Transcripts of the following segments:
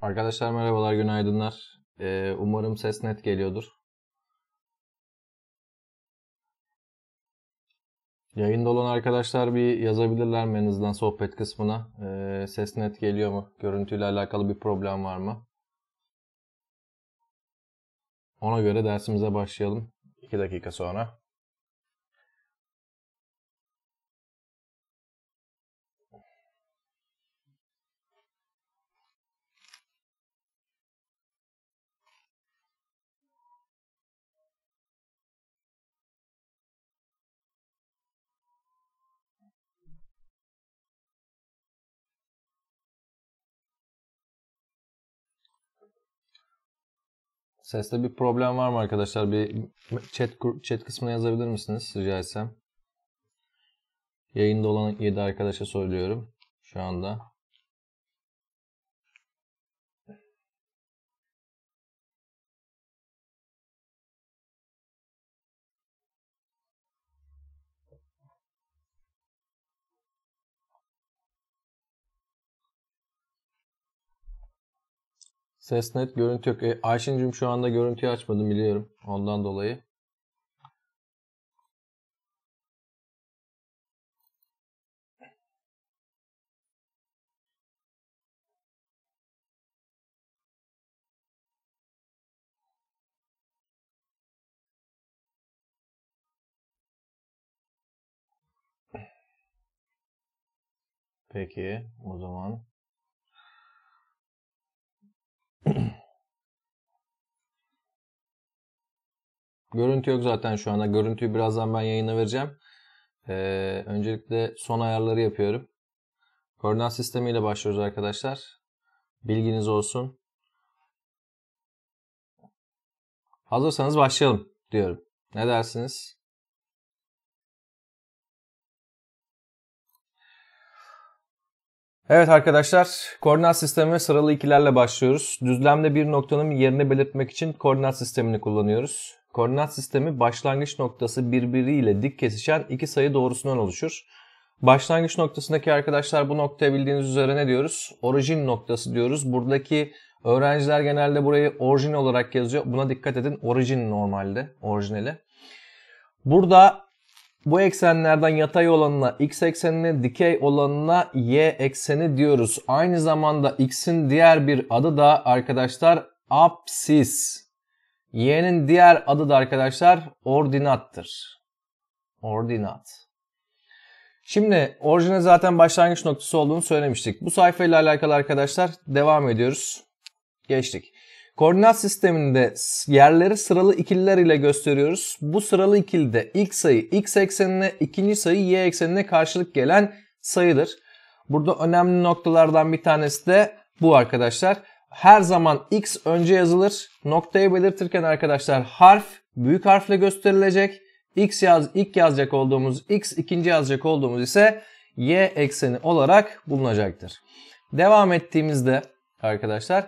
Arkadaşlar merhabalar, günaydınlar. Ee, umarım ses net geliyordur. Yayında olan arkadaşlar bir yazabilirler mi sohbet kısmına. Ee, ses net geliyor mu? Görüntüyle alakalı bir problem var mı? Ona göre dersimize başlayalım. 2 dakika sonra. Seste bir problem var mı arkadaşlar? Bir chat chat kısmına yazabilir misiniz rica etsem? Yayında olan 7 arkadaşa söylüyorum şu anda. Ses net, görüntü yok. E, Ayşin'cim şu anda görüntüyü açmadım biliyorum. Ondan dolayı. Peki, o zaman Görüntü yok zaten şu anda. Görüntüyü birazdan ben yayına vereceğim. Ee, öncelikle son ayarları yapıyorum. Koordinat sistemiyle başlıyoruz arkadaşlar. Bilginiz olsun. Hazırsanız başlayalım diyorum. Ne dersiniz? Evet arkadaşlar, koordinat sistemi sıralı ikilerle başlıyoruz. Düzlemde bir noktanın yerini belirtmek için koordinat sistemini kullanıyoruz. Koordinat sistemi başlangıç noktası birbiriyle dik kesişen iki sayı doğrusundan oluşur. Başlangıç noktasındaki arkadaşlar bu noktaya bildiğiniz üzere ne diyoruz? Orijin noktası diyoruz. Buradaki öğrenciler genelde burayı orijin olarak yazıyor. Buna dikkat edin. Orijin normalde, orijinali. Burada bu eksenlerden yatay olanına x eksenini, dikey olanına y ekseni diyoruz. Aynı zamanda x'in diğer bir adı da arkadaşlar apsis. Y'nin diğer adı da arkadaşlar ordinattır. Ordinat. Şimdi orijine zaten başlangıç noktası olduğunu söylemiştik. Bu sayfayla alakalı arkadaşlar devam ediyoruz. Geçtik. Koordinat sisteminde yerleri sıralı ikililer ile gösteriyoruz. Bu sıralı ikilide ilk sayı x eksenine, ikinci sayı y eksenine karşılık gelen sayıdır. Burada önemli noktalardan bir tanesi de bu arkadaşlar. Her zaman x önce yazılır. Noktayı belirtirken arkadaşlar harf büyük harfle gösterilecek. x yaz ilk yazacak olduğumuz x ikinci yazacak olduğumuz ise y ekseni olarak bulunacaktır. Devam ettiğimizde arkadaşlar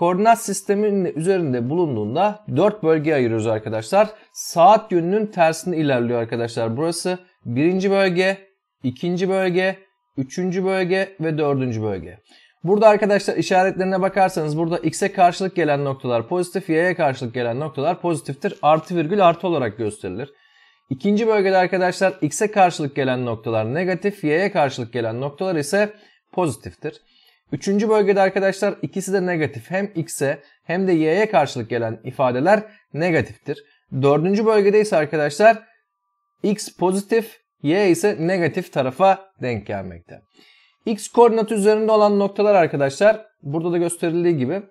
Koordinat sisteminin üzerinde bulunduğunda 4 bölgeye ayırıyoruz arkadaşlar. Saat yönünün tersine ilerliyor arkadaşlar. Burası birinci bölge, ikinci bölge, üçüncü bölge ve dördüncü bölge. Burada arkadaşlar işaretlerine bakarsanız burada x'e karşılık gelen noktalar pozitif, y'ye karşılık gelen noktalar pozitiftir. Artı virgül artı olarak gösterilir. İkinci bölgede arkadaşlar x'e karşılık gelen noktalar negatif, y'ye karşılık gelen noktalar ise pozitiftir. Üçüncü bölgede arkadaşlar ikisi de negatif. Hem x'e hem de y'ye karşılık gelen ifadeler negatiftir. Dördüncü bölgede ise arkadaşlar x pozitif, y ise negatif tarafa denk gelmekte. x koordinatı üzerinde olan noktalar arkadaşlar burada da gösterildiği gibi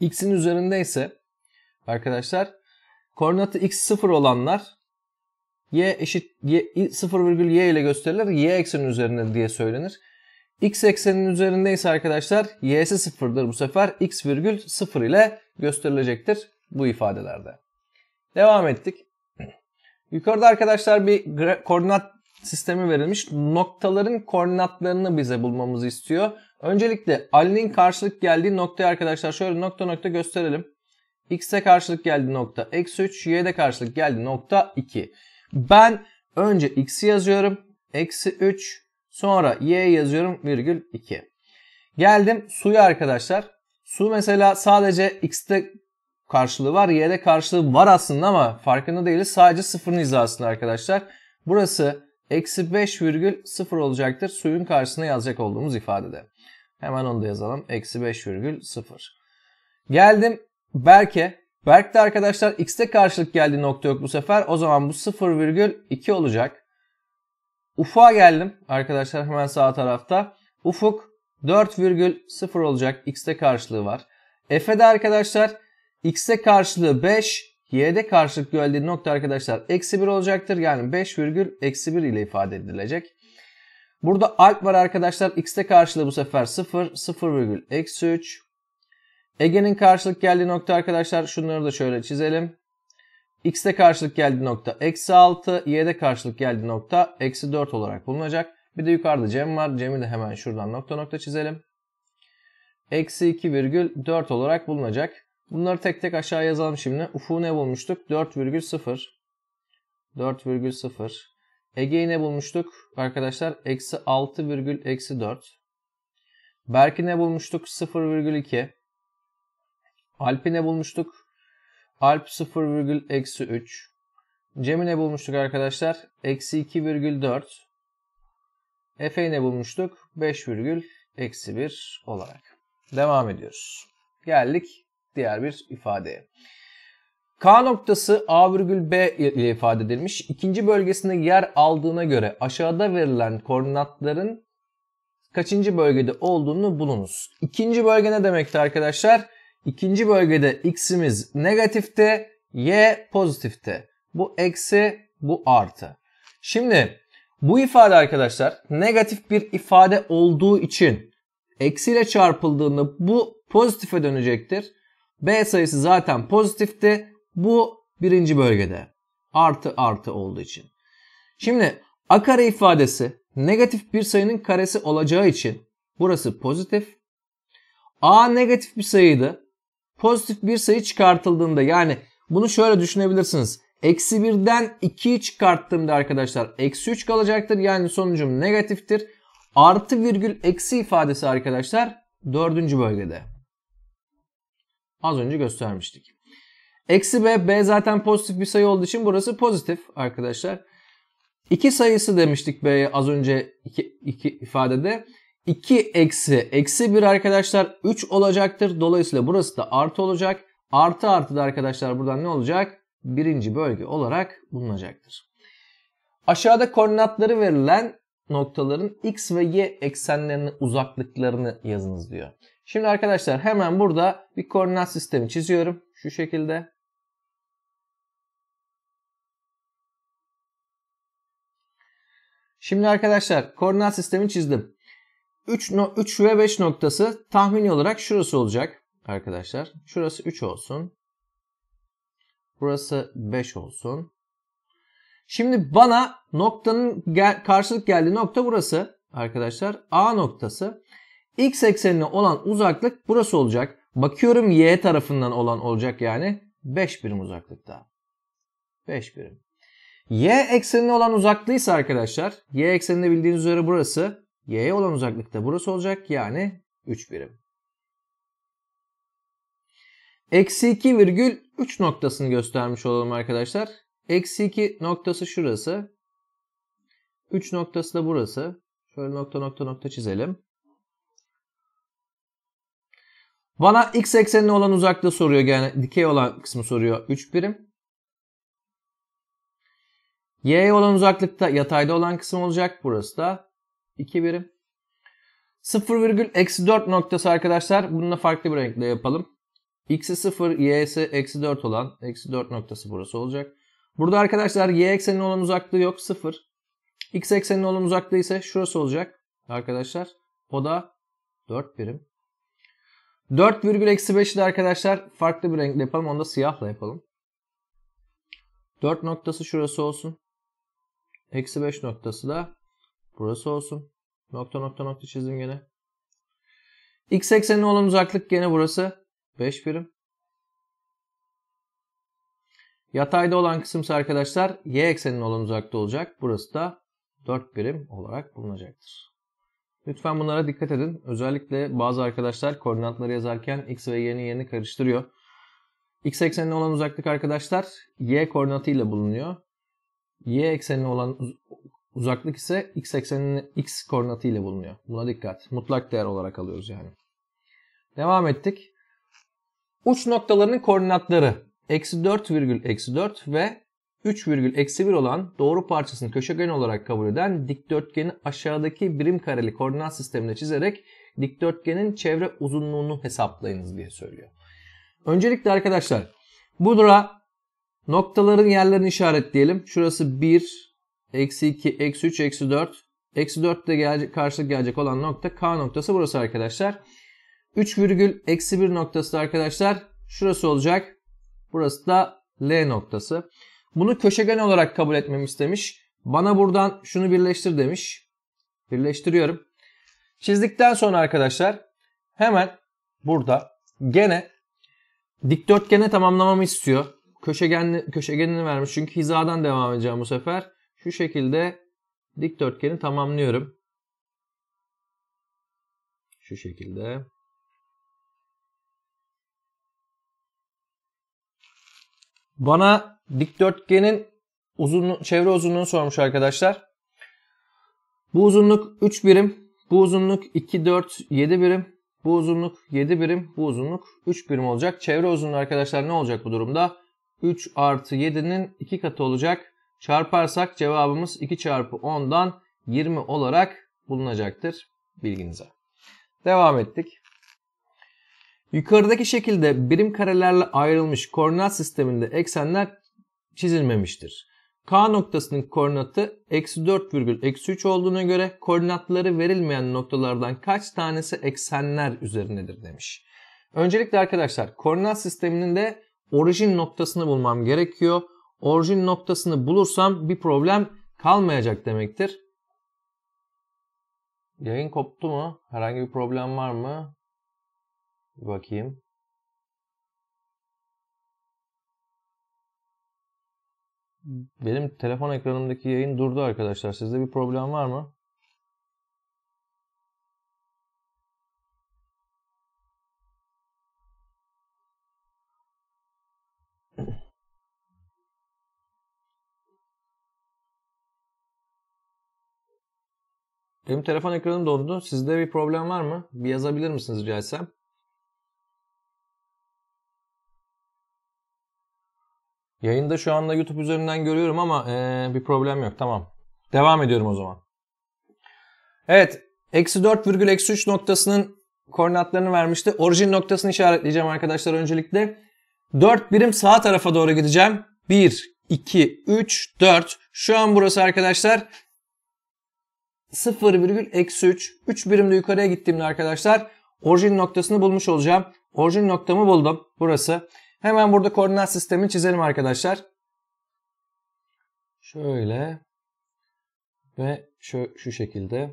x'in üzerinde ise arkadaşlar koordinatı x 0 olanlar y eşit y, y ile gösterilir. y eksenin üzerinde diye söylenir. X eksenin üzerindeyse arkadaşlar y'si sıfırdır bu sefer x virgül sıfır ile gösterilecektir bu ifadelerde. Devam ettik. Yukarıda arkadaşlar bir koordinat sistemi verilmiş. Noktaların koordinatlarını bize bulmamızı istiyor. Öncelikle Ali'nin karşılık geldiği noktayı arkadaşlar şöyle nokta nokta gösterelim. X'e karşılık geldi nokta eksi 3. Y'de karşılık geldi nokta 2. Ben önce X'i yazıyorum. Eksi 3 Sonra y yazıyorum virgül 2. Geldim suya arkadaşlar. Su mesela sadece x'te karşılığı var. Y'de karşılığı var aslında ama farkında değiliz. Sadece sıfırın hizasında arkadaşlar. Burası eksi virgül 5,0 olacaktır. Suyun karşısına yazacak olduğumuz ifadede. Hemen onu da yazalım. Eksi virgül 5,0. Geldim Berk'e. Berk arkadaşlar x'te karşılık geldiği nokta yok bu sefer. O zaman bu virgül 0,2 olacak. Ufuğa geldim arkadaşlar hemen sağ tarafta. Ufuk 4,0 olacak. X'te karşılığı var. F'de arkadaşlar x'e karşılığı 5, Y'de karşılık geldiği nokta arkadaşlar eksi 1 olacaktır. Yani 5, eksi 1 ile ifade edilecek. Burada alt var arkadaşlar. X'te karşılığı bu sefer 0, 0, eksi 3. Ege'nin karşılık geldiği nokta arkadaşlar şunları da şöyle çizelim x'te karşılık geldi nokta eksi 6, y'de karşılık geldi nokta eksi 4 olarak bulunacak. Bir de yukarıda Cem var. Cem'i de hemen şuradan nokta nokta çizelim. Eksi 2,4 olarak bulunacak. Bunları tek tek aşağı yazalım şimdi. Ufu ne bulmuştuk? 4,0. 4,0. Ege'yi ne bulmuştuk? Arkadaşlar eksi eksi 6,4. Berk'i ne bulmuştuk? 0,2. Alp'i ne bulmuştuk? Alp 0,-3. Cem'i ne bulmuştuk arkadaşlar? Eksi 2,4. Efe'yi ne bulmuştuk? 5, eksi 1 olarak. Devam ediyoruz. Geldik diğer bir ifadeye. K noktası A virgül B ile ifade edilmiş. İkinci bölgesinde yer aldığına göre aşağıda verilen koordinatların kaçıncı bölgede olduğunu bulunuz. İkinci bölge ne demekti arkadaşlar? İkinci bölgede x'imiz negatifte, y pozitifte. Bu eksi, bu artı. Şimdi bu ifade arkadaşlar negatif bir ifade olduğu için eksiyle çarpıldığında bu pozitife dönecektir. B sayısı zaten pozitifte, Bu birinci bölgede. Artı artı olduğu için. Şimdi a kare ifadesi negatif bir sayının karesi olacağı için burası pozitif. A negatif bir sayıydı pozitif bir sayı çıkartıldığında yani bunu şöyle düşünebilirsiniz. Eksi 1'den 2'yi çıkarttığımda arkadaşlar eksi 3 kalacaktır. Yani sonucum negatiftir. Artı virgül eksi ifadesi arkadaşlar dördüncü bölgede. Az önce göstermiştik. Eksi b, b zaten pozitif bir sayı olduğu için burası pozitif arkadaşlar. 2 sayısı demiştik b'ye az önce iki, iki ifadede. 2 eksi eksi 1 arkadaşlar 3 olacaktır. Dolayısıyla burası da artı olacak. Artı artı da arkadaşlar buradan ne olacak? Birinci bölge olarak bulunacaktır. Aşağıda koordinatları verilen noktaların x ve y eksenlerinin uzaklıklarını yazınız diyor. Şimdi arkadaşlar hemen burada bir koordinat sistemi çiziyorum. Şu şekilde. Şimdi arkadaşlar koordinat sistemi çizdim. 3, 3 ve 5 noktası tahmini olarak şurası olacak arkadaşlar. Şurası 3 olsun. Burası 5 olsun. Şimdi bana noktanın gel karşılık geldiği nokta burası arkadaşlar. A noktası. X eksenine olan uzaklık burası olacak. Bakıyorum Y tarafından olan olacak yani. 5 birim uzaklıkta. 5 birim. Y eksenine olan uzaklığı ise arkadaşlar. Y ekseninde bildiğiniz üzere burası y'ye olan uzaklıkta burası olacak yani 3 birim. Eksi 2 virgül 3 noktasını göstermiş olalım arkadaşlar. Eksi 2 noktası şurası. 3 noktası da burası. Şöyle nokta nokta nokta çizelim. Bana x eksenine olan uzaklığı soruyor. Yani dikey olan kısmı soruyor. 3 birim. Y'ye olan uzaklıkta yatayda olan kısım olacak. Burası da 2 birim. 0,-4 noktası arkadaşlar. Bununla farklı bir renkle yapalım. X'i 0, Y'si eksi 4 olan eksi 4 noktası burası olacak. Burada arkadaşlar Y eksenine olan uzaklığı yok 0. X eksenine olan uzaklığı ise şurası olacak arkadaşlar. O da 4 birim. 4 virgül eksi 5'i de arkadaşlar farklı bir renkle yapalım. Onu da siyahla yapalım. 4 noktası şurası olsun. Eksi 5 noktası da Burası olsun. Nokta nokta nokta çizdim gene. X eksenine olan uzaklık gene burası. 5 birim. Yatayda olan kısım ise arkadaşlar y eksenine olan uzaklığı olacak. Burası da 4 birim olarak bulunacaktır. Lütfen bunlara dikkat edin. Özellikle bazı arkadaşlar koordinatları yazarken x ve y'nin yerini karıştırıyor. X eksenine olan uzaklık arkadaşlar y koordinatı ile bulunuyor. Y eksenine olan Uzaklık ise x ekseninin x koordinatı ile bulunuyor. Buna dikkat. Mutlak değer olarak alıyoruz yani. Devam ettik. Uç noktalarının koordinatları eksi 4 virgül eksi 4 ve 3 virgül eksi 1 olan doğru parçasını köşegen olarak kabul eden dikdörtgeni aşağıdaki birim kareli koordinat sistemine çizerek dikdörtgenin çevre uzunluğunu hesaplayınız diye söylüyor. Öncelikle arkadaşlar bu dura noktaların yerlerini işaretleyelim. Şurası 1, Eksi 2, eksi 3, eksi 4. Eksi 4 de gelecek, karşılık gelecek olan nokta K noktası burası arkadaşlar. 3 virgül eksi 1 noktası da arkadaşlar şurası olacak. Burası da L noktası. Bunu köşegen olarak kabul etmemi istemiş. Bana buradan şunu birleştir demiş. Birleştiriyorum. Çizdikten sonra arkadaşlar hemen burada gene dikdörtgene tamamlamamı istiyor. Köşegen, köşegenini vermiş çünkü hizadan devam edeceğim bu sefer. Şu şekilde dikdörtgeni tamamlıyorum. Şu şekilde. Bana dikdörtgenin uzun, çevre uzunluğunu sormuş arkadaşlar. Bu uzunluk 3 birim. Bu uzunluk 2, 4, 7 birim. Bu uzunluk 7 birim. Bu uzunluk 3 birim olacak. Çevre uzunluğu arkadaşlar ne olacak bu durumda? 3 artı 7'nin 2 katı olacak. Çarparsak cevabımız 2 çarpı 10'dan 20 olarak bulunacaktır bilginize. Devam ettik. Yukarıdaki şekilde birim karelerle ayrılmış koordinat sisteminde eksenler çizilmemiştir. K noktasının koordinatı eksi 4 virgül eksi 3 olduğuna göre koordinatları verilmeyen noktalardan kaç tanesi eksenler üzerindedir demiş. Öncelikle arkadaşlar koordinat sisteminin de orijin noktasını bulmam gerekiyor orijin noktasını bulursam bir problem kalmayacak demektir. Yayın koptu mu? Herhangi bir problem var mı? Bir bakayım. Benim telefon ekranımdaki yayın durdu arkadaşlar. Sizde bir problem var mı? Benim telefon ekranım dondu. Sizde bir problem var mı? Bir yazabilir misiniz rica etsem? Yayında şu anda YouTube üzerinden görüyorum ama ee, bir problem yok. Tamam. Devam ediyorum o zaman. Evet. Eksi 4 virgül eksi 3 noktasının koordinatlarını vermişti. Orijin noktasını işaretleyeceğim arkadaşlar öncelikle. 4 birim sağ tarafa doğru gideceğim. 1, 2, 3, 4. Şu an burası arkadaşlar 0,-3. 3 birimde yukarıya gittiğimde arkadaşlar orijin noktasını bulmuş olacağım. Orijin noktamı buldum. Burası. Hemen burada koordinat sistemini çizelim arkadaşlar. Şöyle ve şu, şu şekilde.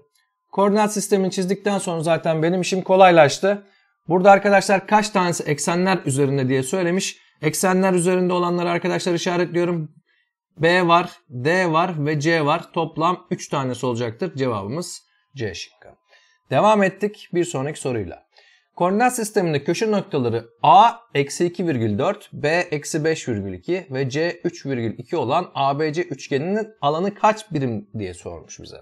Koordinat sistemini çizdikten sonra zaten benim işim kolaylaştı. Burada arkadaşlar kaç tanesi eksenler üzerinde diye söylemiş. Eksenler üzerinde olanları arkadaşlar işaretliyorum. B var, D var ve C var. Toplam 3 tanesi olacaktır. Cevabımız C şıkkı. Devam ettik bir sonraki soruyla. Koordinat sisteminde köşe noktaları A eksi 2,4, B eksi 5,2 ve C 3,2 olan ABC üçgeninin alanı kaç birim diye sormuş bize.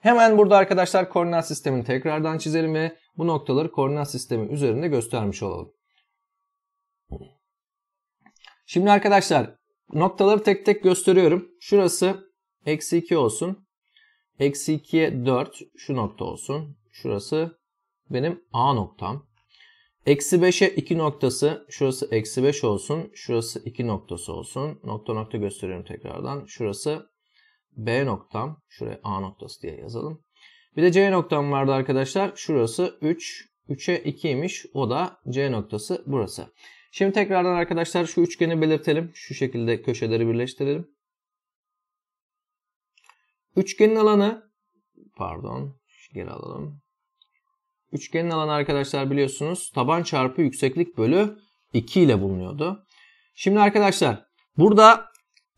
Hemen burada arkadaşlar koordinat sistemini tekrardan çizelim ve bu noktaları koordinat sistemi üzerinde göstermiş olalım. Şimdi arkadaşlar Noktaları tek tek gösteriyorum. Şurası eksi 2 olsun. Eksi 2'ye 4 şu nokta olsun. Şurası benim A noktam. Eksi 5'e 2 noktası. Şurası eksi 5 olsun. Şurası 2 noktası olsun. Nokta nokta gösteriyorum tekrardan. Şurası B noktam. Şuraya A noktası diye yazalım. Bir de C noktam vardı arkadaşlar. Şurası 3. 3'e 2'ymiş. O da C noktası burası. Şimdi tekrardan arkadaşlar şu üçgeni belirtelim. Şu şekilde köşeleri birleştirelim. Üçgenin alanı pardon geri alalım. Üçgenin alanı arkadaşlar biliyorsunuz taban çarpı yükseklik bölü 2 ile bulunuyordu. Şimdi arkadaşlar burada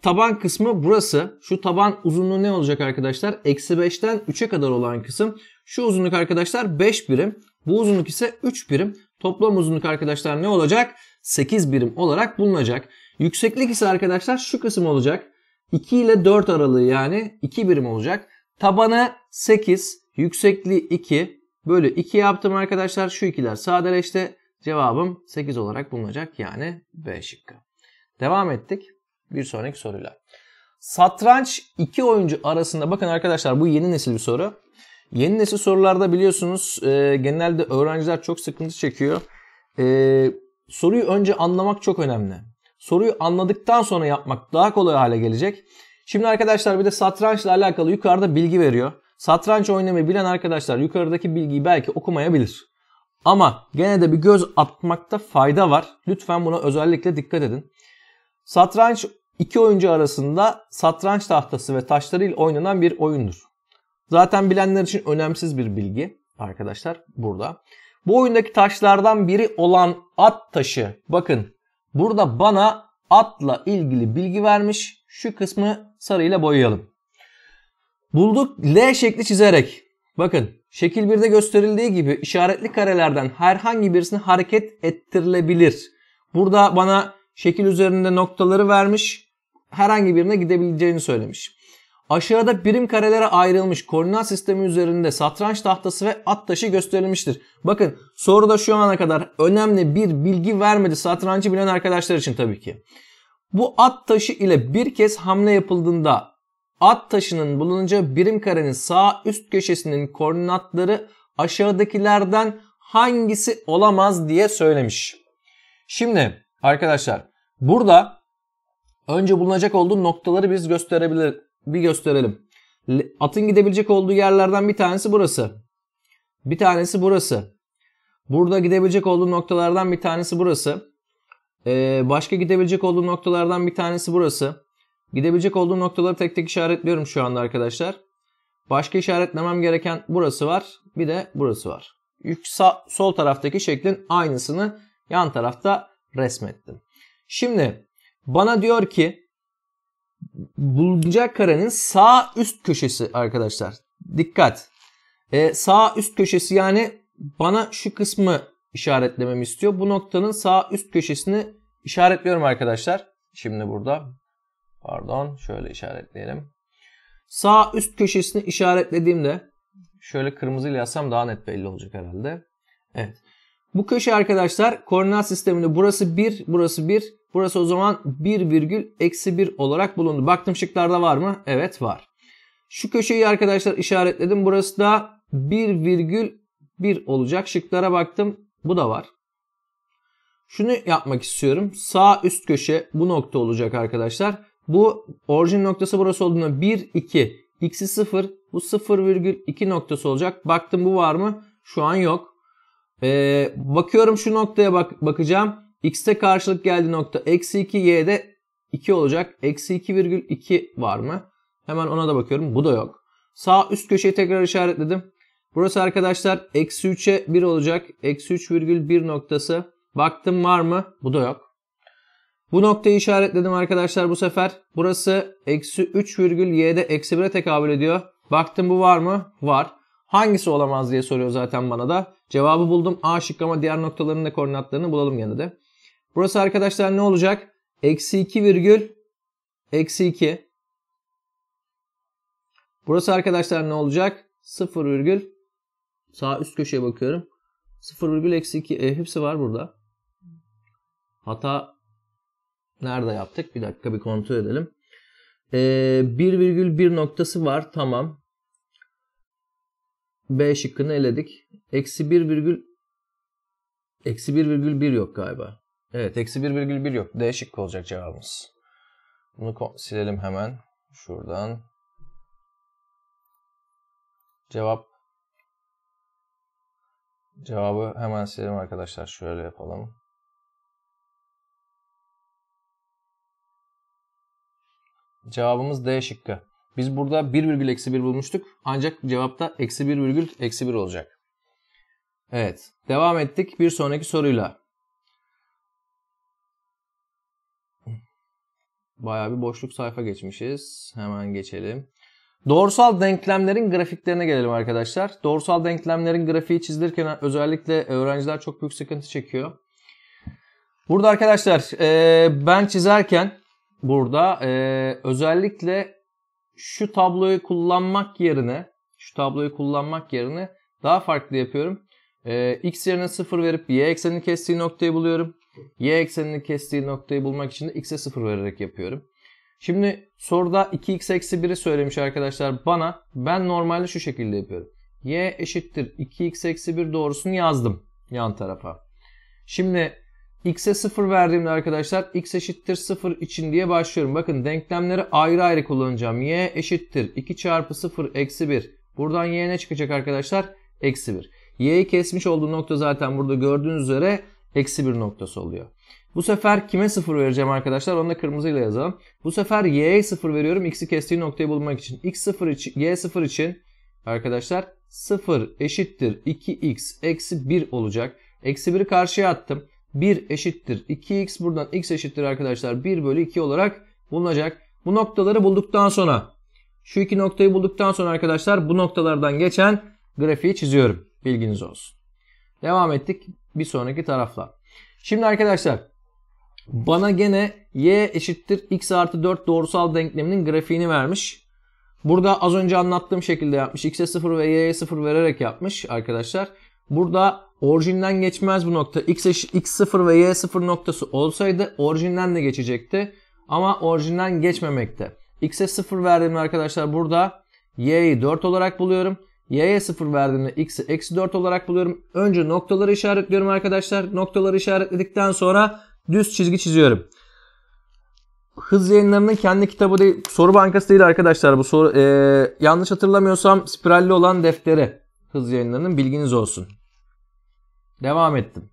taban kısmı burası. Şu taban uzunluğu ne olacak arkadaşlar? Eksi 5'ten 3'e kadar olan kısım. Şu uzunluk arkadaşlar 5 birim. Bu uzunluk ise 3 birim. Toplam uzunluk arkadaşlar ne olacak? 8 birim olarak bulunacak. Yükseklik ise arkadaşlar şu kısım olacak. 2 ile 4 aralığı yani 2 birim olacak. Tabanı 8, yüksekliği 2 bölü 2 yaptım arkadaşlar. Şu ikiler sadeleşti. Cevabım 8 olarak bulunacak yani B şıkkı. Devam ettik bir sonraki soruyla. Satranç iki oyuncu arasında bakın arkadaşlar bu yeni nesil bir soru. Yeni nesil sorularda biliyorsunuz e, genelde öğrenciler çok sıkıntı çekiyor. E, Soruyu önce anlamak çok önemli. Soruyu anladıktan sonra yapmak daha kolay hale gelecek. Şimdi arkadaşlar bir de satrançla alakalı yukarıda bilgi veriyor. Satranç oynamayı bilen arkadaşlar yukarıdaki bilgiyi belki okumayabilir. Ama gene de bir göz atmakta fayda var. Lütfen buna özellikle dikkat edin. Satranç iki oyuncu arasında satranç tahtası ve taşları ile oynanan bir oyundur. Zaten bilenler için önemsiz bir bilgi arkadaşlar burada. Bu oyundaki taşlardan biri olan at taşı. Bakın burada bana atla ilgili bilgi vermiş. Şu kısmı sarıyla boyayalım. Bulduk L şekli çizerek. Bakın şekil 1'de gösterildiği gibi işaretli karelerden herhangi birisini hareket ettirilebilir. Burada bana şekil üzerinde noktaları vermiş. Herhangi birine gidebileceğini söylemiş. Aşağıda birim karelere ayrılmış koordinat sistemi üzerinde satranç tahtası ve at taşı gösterilmiştir. Bakın soruda şu ana kadar önemli bir bilgi vermedi satrancı bilen arkadaşlar için tabii ki. Bu at taşı ile bir kez hamle yapıldığında at taşının bulunacağı birim karenin sağ üst köşesinin koordinatları aşağıdakilerden hangisi olamaz diye söylemiş. Şimdi arkadaşlar burada önce bulunacak olduğu noktaları biz gösterebilir bir gösterelim. Atın gidebilecek olduğu yerlerden bir tanesi burası. Bir tanesi burası. Burada gidebilecek olduğu noktalardan bir tanesi burası. Ee, başka gidebilecek olduğu noktalardan bir tanesi burası. Gidebilecek olduğu noktaları tek tek işaretliyorum şu anda arkadaşlar. Başka işaretlemem gereken burası var. Bir de burası var. Yük sağ, sol taraftaki şeklin aynısını yan tarafta resmettim. Şimdi bana diyor ki bulunacak karenin sağ üst köşesi arkadaşlar. Dikkat. Ee, sağ üst köşesi yani bana şu kısmı işaretlememi istiyor. Bu noktanın sağ üst köşesini işaretliyorum arkadaşlar. Şimdi burada. Pardon şöyle işaretleyelim. Sağ üst köşesini işaretlediğimde şöyle kırmızıyla yazsam daha net belli olacak herhalde. Evet. Bu köşe arkadaşlar koordinat sisteminde burası 1, burası 1, burası o zaman 1 virgül eksi 1 olarak bulundu. Baktım şıklarda var mı? Evet var. Şu köşeyi arkadaşlar işaretledim. Burası da 1 virgül 1 olacak. Şıklara baktım. Bu da var. Şunu yapmak istiyorum. Sağ üst köşe bu nokta olacak arkadaşlar. Bu orijin noktası burası olduğunda 1, 2, x'i 0. Bu 0,2 noktası olacak. Baktım bu var mı? Şu an yok. Ee, bakıyorum şu noktaya bak bakacağım. X'e karşılık geldi nokta. Eksi 2 Y'de 2 olacak. Eksi 2 virgül 2 var mı? Hemen ona da bakıyorum. Bu da yok. Sağ üst köşeyi tekrar işaretledim. Burası arkadaşlar eksi 3'e 1 olacak. Eksi 3 virgül 1 noktası. Baktım var mı? Bu da yok. Bu noktayı işaretledim arkadaşlar bu sefer. Burası eksi 3 virgül y'de eksi 1'e tekabül ediyor. Baktım bu var mı? Var. Hangisi olamaz diye soruyor zaten bana da. Cevabı buldum. A şıkkı ama diğer noktaların da koordinatlarını bulalım gene de. Burası arkadaşlar ne olacak? Eksi 2 virgül eksi 2. Burası arkadaşlar ne olacak? 0 virgül sağ üst köşeye bakıyorum. 0 virgül eksi 2. E, hepsi var burada. Hata nerede yaptık? Bir dakika bir kontrol edelim. E, virgül 1,1 noktası var. Tamam. B şıkkını eledik. Eksi 1 virgül eksi 1 virgül 1 yok galiba. Evet eksi 1 virgül 1 yok. D şıkkı olacak cevabımız. Bunu silelim hemen. Şuradan. Cevap Cevabı hemen silelim arkadaşlar. Şöyle yapalım. Cevabımız D şıkkı. Biz burada 1 virgül eksi 1 bulmuştuk. Ancak cevapta eksi 1 virgül eksi 1 olacak. Evet. Devam ettik bir sonraki soruyla. Bayağı bir boşluk sayfa geçmişiz. Hemen geçelim. Doğrusal denklemlerin grafiklerine gelelim arkadaşlar. Doğrusal denklemlerin grafiği çizilirken özellikle öğrenciler çok büyük sıkıntı çekiyor. Burada arkadaşlar ben çizerken burada özellikle şu tabloyu kullanmak yerine şu tabloyu kullanmak yerine daha farklı yapıyorum. Ee, x yerine 0 verip y eksenini kestiği noktayı buluyorum. Y eksenini kestiği noktayı bulmak için de x'e 0 vererek yapıyorum. Şimdi soruda 2x eksi 1'i söylemiş arkadaşlar bana. Ben normalde şu şekilde yapıyorum. y eşittir 2x eksi 1 doğrusunu yazdım yan tarafa. Şimdi X'e 0 verdiğimde arkadaşlar x eşittir 0 için diye başlıyorum. Bakın denklemleri ayrı ayrı kullanacağım. Y eşittir 2 çarpı 0 eksi 1. Buradan y ne çıkacak arkadaşlar? Eksi 1. Y'yi kesmiş olduğu nokta zaten burada gördüğünüz üzere eksi 1 noktası oluyor. Bu sefer kime 0 vereceğim arkadaşlar? Onu da kırmızıyla yazalım. Bu sefer y'ye 0 veriyorum. X'i kestiği noktayı bulmak için. X 0 için, y 0 için arkadaşlar 0 eşittir 2x eksi 1 olacak. Eksi 1'i karşıya attım. 1 eşittir 2x. Buradan x eşittir arkadaşlar 1 bölü 2 olarak bulunacak. Bu noktaları bulduktan sonra şu iki noktayı bulduktan sonra arkadaşlar bu noktalardan geçen grafiği çiziyorum. Bilginiz olsun. Devam ettik bir sonraki tarafla. Şimdi arkadaşlar bana gene y eşittir x artı 4 doğrusal denkleminin grafiğini vermiş. Burada az önce anlattığım şekilde yapmış. x'e 0 ve y'ye 0 vererek yapmış arkadaşlar. Burada orijinden geçmez bu nokta. X, X0 ve Y0 noktası olsaydı orijinden de geçecekti. Ama orijinden geçmemekte. X'e 0 verdiğimde arkadaşlar burada Y'yi 4 olarak buluyorum. Y'ye 0 verdiğimde X'i eksi 4 olarak buluyorum. Önce noktaları işaretliyorum arkadaşlar. Noktaları işaretledikten sonra düz çizgi çiziyorum. Hız yayınlarının kendi kitabı değil, soru bankası değil arkadaşlar. Bu soru, e, yanlış hatırlamıyorsam spiralli olan defteri hız yayınlarının bilginiz olsun. Devam ettim.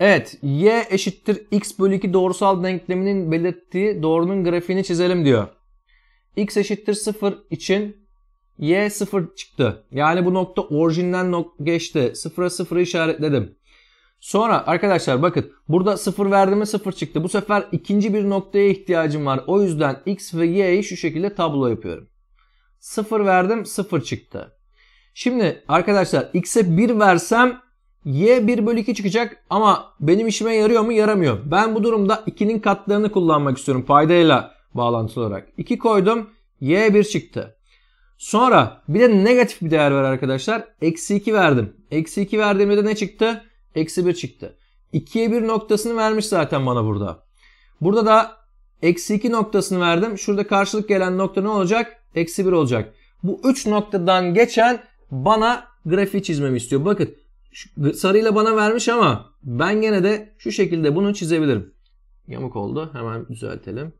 Evet y eşittir x bölü 2 doğrusal denkleminin belirttiği doğrunun grafiğini çizelim diyor. x eşittir 0 için y 0 çıktı. Yani bu nokta orijinden nok geçti. 0'a 0'ı işaretledim. Sonra arkadaşlar bakın burada 0 verdiğime 0 çıktı. Bu sefer ikinci bir noktaya ihtiyacım var. O yüzden x ve y'yi şu şekilde tablo yapıyorum. 0 verdim 0 çıktı. Şimdi arkadaşlar x'e 1 versem y 1 bölü 2 çıkacak ama benim işime yarıyor mu? Yaramıyor. Ben bu durumda 2'nin katlarını kullanmak istiyorum faydayla bağlantılı olarak. 2 koydum y 1 çıktı. Sonra bir de negatif bir değer ver arkadaşlar. Eksi 2 verdim. Eksi 2 verdiğimde de ne çıktı? Eksi 1 çıktı. 2'ye 1 noktasını vermiş zaten bana burada. Burada da eksi 2 noktasını verdim. Şurada karşılık gelen nokta ne olacak? Eksi 1 olacak. Bu 3 noktadan geçen bana grafiği çizmemi istiyor. Bakın sarıyla bana vermiş ama ben gene de şu şekilde bunu çizebilirim. Yamuk oldu. Hemen düzeltelim.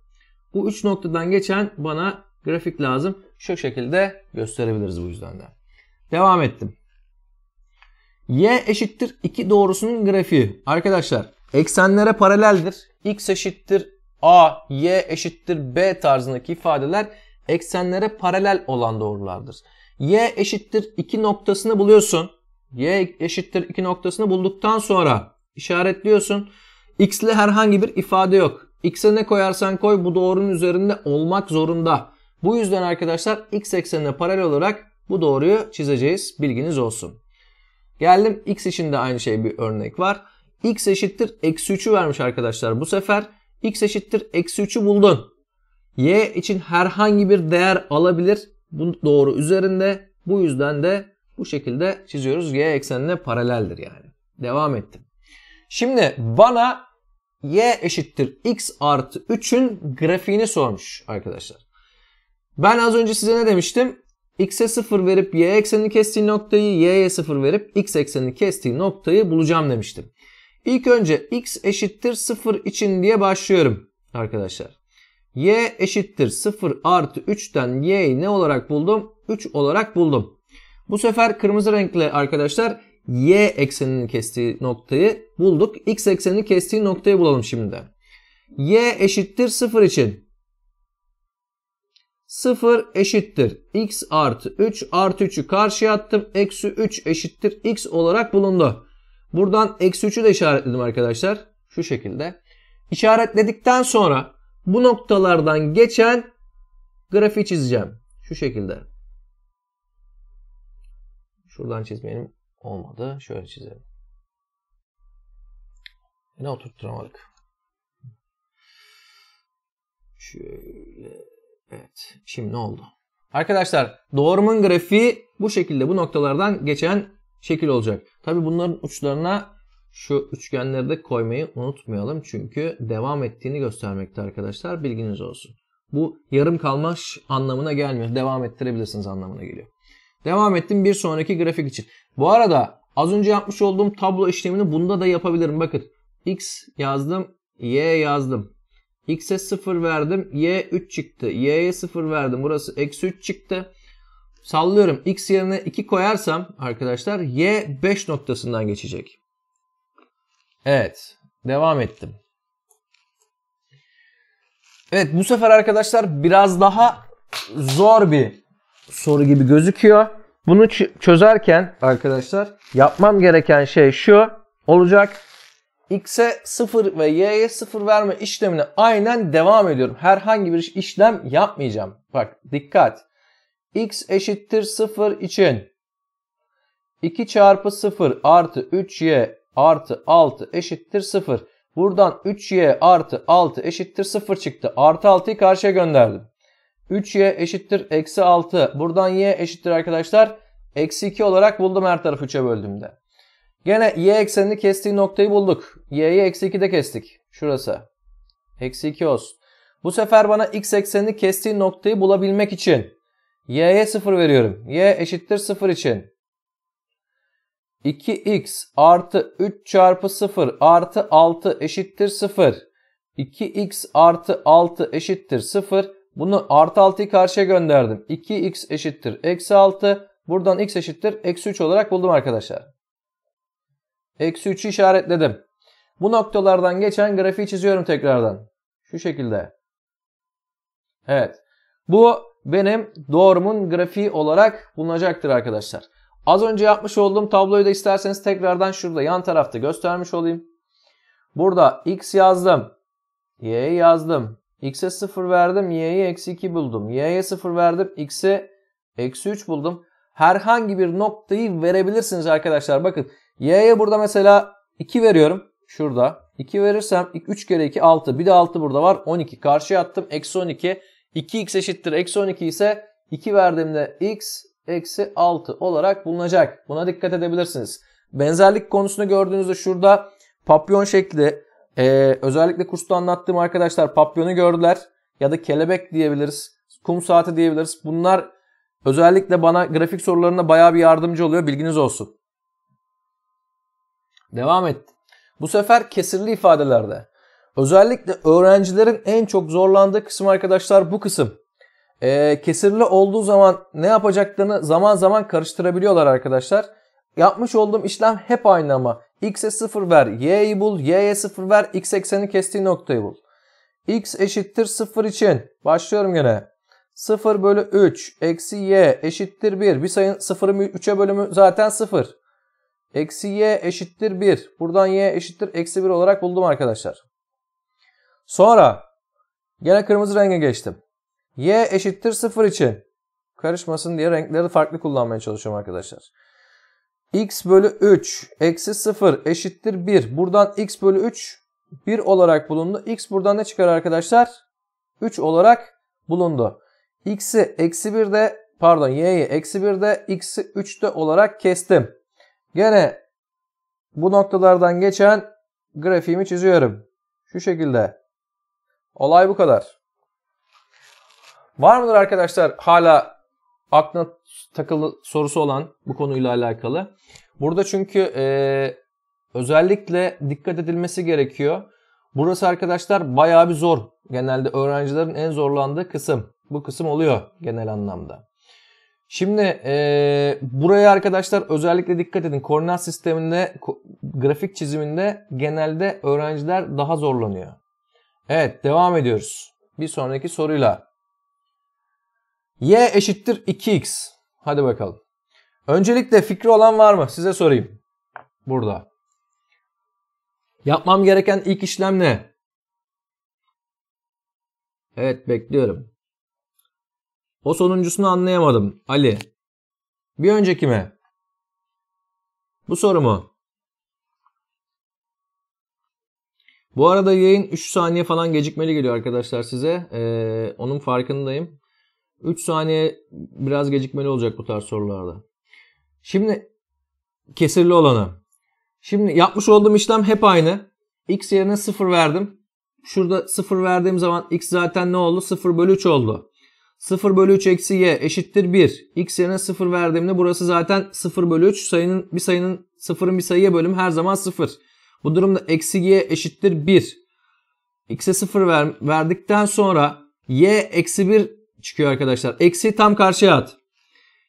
Bu üç noktadan geçen bana grafik lazım. Şu şekilde gösterebiliriz bu yüzden de. Devam ettim. Y eşittir 2 doğrusunun grafiği. Arkadaşlar eksenlere paraleldir. X eşittir A, Y eşittir B tarzındaki ifadeler eksenlere paralel olan doğrulardır y eşittir 2 noktasını buluyorsun. y eşittir 2 noktasını bulduktan sonra işaretliyorsun. x ile herhangi bir ifade yok. x'e ne koyarsan koy bu doğrunun üzerinde olmak zorunda. Bu yüzden arkadaşlar x eksenine paralel olarak bu doğruyu çizeceğiz. Bilginiz olsun. Geldim x için de aynı şey bir örnek var. x eşittir eksi 3'ü vermiş arkadaşlar bu sefer. x eşittir eksi 3'ü buldun. y için herhangi bir değer alabilir bu doğru üzerinde. Bu yüzden de bu şekilde çiziyoruz. Y eksenine paraleldir yani. Devam ettim. Şimdi bana y eşittir x artı 3'ün grafiğini sormuş arkadaşlar. Ben az önce size ne demiştim? x'e 0 verip y eksenini kestiği noktayı, y'ye 0 verip x eksenini kestiği noktayı bulacağım demiştim. İlk önce x eşittir 0 için diye başlıyorum arkadaşlar y eşittir 0 artı 3'ten y'yi ne olarak buldum? 3 olarak buldum. Bu sefer kırmızı renkle arkadaşlar y eksenini kestiği noktayı bulduk. x eksenini kestiği noktayı bulalım şimdi. y eşittir 0 için. 0 eşittir x artı 3 artı 3'ü karşıya attım. Eksi 3 eşittir x olarak bulundu. Buradan eksi 3'ü de işaretledim arkadaşlar. Şu şekilde. İşaretledikten sonra bu noktalardan geçen grafiği çizeceğim. Şu şekilde. Şuradan çizmeyelim. Olmadı. Şöyle çizelim. Yine oturtturamadık. Şöyle. Evet. Şimdi ne oldu? Arkadaşlar doğrumun grafiği bu şekilde bu noktalardan geçen şekil olacak. Tabi bunların uçlarına şu üçgenleri de koymayı unutmayalım. Çünkü devam ettiğini göstermekte arkadaşlar. Bilginiz olsun. Bu yarım kalmış anlamına gelmiyor. Devam ettirebilirsiniz anlamına geliyor. Devam ettim bir sonraki grafik için. Bu arada az önce yapmış olduğum tablo işlemini bunda da yapabilirim. Bakın x yazdım, y yazdım. x'e 0 verdim, y 3 çıktı. y'ye 0 verdim, burası eksi 3 çıktı. Sallıyorum x yerine 2 koyarsam arkadaşlar y 5 noktasından geçecek. Evet. Devam ettim. Evet bu sefer arkadaşlar biraz daha zor bir soru gibi gözüküyor. Bunu çözerken arkadaşlar yapmam gereken şey şu olacak. X'e 0 ve Y'ye 0 verme işlemine aynen devam ediyorum. Herhangi bir işlem yapmayacağım. Bak dikkat. X eşittir 0 için 2 çarpı 0 artı 3Y artı 6 eşittir 0. Buradan 3y artı 6 eşittir 0 çıktı. Artı 6'yı karşıya gönderdim. 3y eşittir eksi 6. Buradan y eşittir arkadaşlar. Eksi 2 olarak buldum her tarafı 3'e böldüğümde. Gene y eksenini kestiği noktayı bulduk. y'yi eksi 2'de kestik. Şurası. Eksi 2 olsun. Bu sefer bana x eksenini kestiği noktayı bulabilmek için y'ye 0 veriyorum. y eşittir 0 için. 2x artı 3 çarpı 0 artı 6 eşittir 0. 2x artı 6 eşittir 0. Bunu artı 6'yı karşıya gönderdim. 2x eşittir eksi 6. Buradan x eşittir eksi 3 olarak buldum arkadaşlar. Eksi 3'ü işaretledim. Bu noktalardan geçen grafiği çiziyorum tekrardan. Şu şekilde. Evet. Bu benim doğrumun grafiği olarak bulunacaktır arkadaşlar. Az önce yapmış olduğum tabloyu da isterseniz tekrardan şurada yan tarafta göstermiş olayım. Burada x yazdım. y yazdım. x'e 0 verdim. y'ye eksi 2 buldum. y'ye 0 verdim. x'e eksi 3 buldum. Herhangi bir noktayı verebilirsiniz arkadaşlar. Bakın y'ye burada mesela 2 veriyorum. Şurada. 2 verirsem 3 kere 2 6. Bir de 6 burada var. 12. Karşıya attım. Eksi 12. 2x eşittir. Eksi 12 ise 2 verdiğimde x eksi 6 olarak bulunacak. Buna dikkat edebilirsiniz. Benzerlik konusunu gördüğünüzde şurada papyon şekli e, özellikle kursta anlattığım arkadaşlar papyonu gördüler ya da kelebek diyebiliriz. Kum saati diyebiliriz. Bunlar özellikle bana grafik sorularında baya bir yardımcı oluyor. Bilginiz olsun. Devam et. Bu sefer kesirli ifadelerde. Özellikle öğrencilerin en çok zorlandığı kısım arkadaşlar bu kısım e, kesirli olduğu zaman ne yapacaklarını zaman zaman karıştırabiliyorlar arkadaşlar. Yapmış olduğum işlem hep aynı ama x'e 0 ver y'yi bul, y'ye 0 ver x ekseni kestiği noktayı bul. x eşittir 0 için başlıyorum yine 0 bölü 3 eksi y eşittir 1. Bir sayın 0'ı 3'e bölümü zaten 0. Eksi y eşittir 1. Buradan y eşittir eksi 1 olarak buldum arkadaşlar. Sonra yine kırmızı renge geçtim. Y eşittir 0 için. Karışmasın diye renkleri farklı kullanmaya çalışıyorum arkadaşlar. X bölü 3 eksi 0 eşittir 1. Buradan X bölü 3 1 olarak bulundu. X buradan ne çıkar arkadaşlar? 3 olarak bulundu. X'i eksi 1'de pardon y'yi eksi 1'de x'i 3'te olarak kestim. Gene bu noktalardan geçen grafiğimi çiziyorum. Şu şekilde. Olay bu kadar. Var mıdır arkadaşlar hala aklına takılı sorusu olan bu konuyla alakalı? Burada çünkü e, özellikle dikkat edilmesi gerekiyor. Burası arkadaşlar bayağı bir zor. Genelde öğrencilerin en zorlandığı kısım. Bu kısım oluyor genel anlamda. Şimdi e, buraya arkadaşlar özellikle dikkat edin. Koordinat sisteminde, grafik çiziminde genelde öğrenciler daha zorlanıyor. Evet devam ediyoruz. Bir sonraki soruyla. Y eşittir 2x. Hadi bakalım. Öncelikle fikri olan var mı? Size sorayım. Burada. Yapmam gereken ilk işlem ne? Evet bekliyorum. O sonuncusunu anlayamadım. Ali. Bir önceki mi? Bu soru mu? Bu arada yayın 3 saniye falan gecikmeli geliyor arkadaşlar size. Ee, onun farkındayım. 3 saniye biraz gecikmeli olacak bu tarz sorularda. Şimdi kesirli olanı. Şimdi yapmış olduğum işlem hep aynı. X yerine 0 verdim. Şurada 0 verdiğim zaman X zaten ne oldu? 0 bölü 3 oldu. 0 bölü 3 eksi Y eşittir 1. X yerine 0 verdiğimde burası zaten 0 bölü 3. Sayının, bir sayının 0'ın bir sayıya bölüm her zaman 0. Bu durumda eksi Y eşittir 1. X'e 0 ver, verdikten sonra Y eksi 1 çıkıyor arkadaşlar. Eksi tam karşıya at.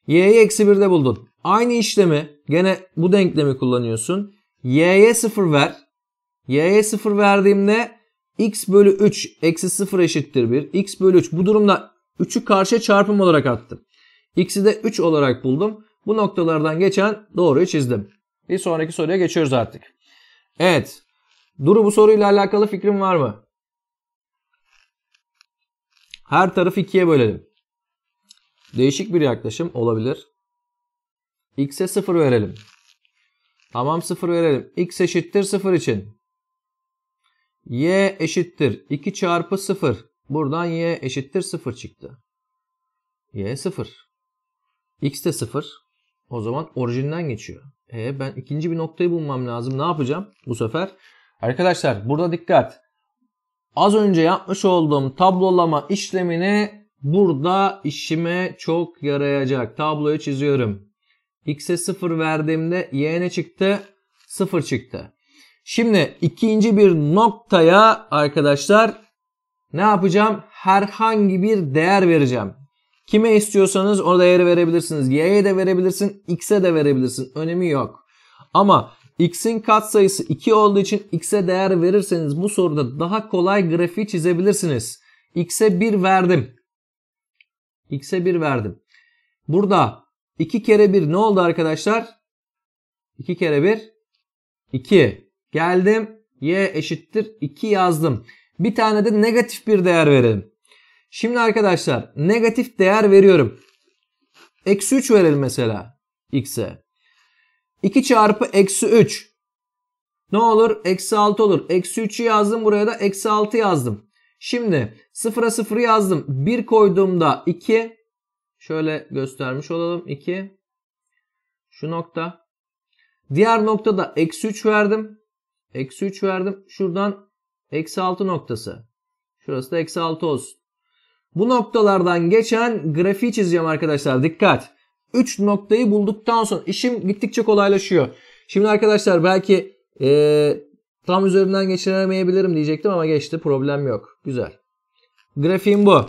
Y'yi eksi 1'de buldun. Aynı işlemi gene bu denklemi kullanıyorsun. Y'ye 0 ver. Y'ye 0 verdiğimde x bölü 3 eksi 0 eşittir 1. x bölü 3 bu durumda 3'ü karşıya çarpım olarak attım. x'i de 3 olarak buldum. Bu noktalardan geçen doğruyu çizdim. Bir sonraki soruya geçiyoruz artık. Evet. Duru bu soruyla alakalı fikrim var mı? Her tarafı ikiye bölelim. Değişik bir yaklaşım olabilir. X'e 0 verelim. Tamam 0 verelim. X eşittir 0 için. Y eşittir 2 çarpı 0. Buradan Y eşittir 0 çıktı. Y 0. X de 0. O zaman orijinden geçiyor. E ben ikinci bir noktayı bulmam lazım. Ne yapacağım bu sefer? Arkadaşlar burada dikkat. Az önce yapmış olduğum tablolama işlemini burada işime çok yarayacak. Tabloyu çiziyorum. X'e 0 verdiğimde Y ne çıktı? 0 çıktı. Şimdi ikinci bir noktaya arkadaşlar ne yapacağım? Herhangi bir değer vereceğim. Kime istiyorsanız o değeri verebilirsiniz. Y'ye de verebilirsin, X'e de verebilirsin. Önemi yok. Ama X'in katsayısı 2 olduğu için X'e değer verirseniz bu soruda daha kolay grafiği çizebilirsiniz. X'e 1 verdim. X'e 1 verdim. Burada 2 kere 1 ne oldu arkadaşlar? 2 kere 1 2. Geldim. Y eşittir 2 yazdım. Bir tane de negatif bir değer verelim. Şimdi arkadaşlar negatif değer veriyorum. Eksi 3 verelim mesela x'e. 2 çarpı eksi 3. Ne olur? Eksi 6 olur. Eksi 3'ü yazdım. Buraya da eksi 6 yazdım. Şimdi 0'a 0 yazdım. 1 koyduğumda 2. Şöyle göstermiş olalım. 2. Şu nokta. Diğer noktada eksi 3 verdim. Eksi 3 verdim. Şuradan eksi 6 noktası. Şurası da eksi 6 olsun. Bu noktalardan geçen grafiği çizeceğim arkadaşlar. Dikkat. 3 noktayı bulduktan sonra işim gittikçe kolaylaşıyor. Şimdi arkadaşlar belki ee, tam üzerinden geçiremeyebilirim diyecektim ama geçti. Problem yok. Güzel. Grafiğim bu.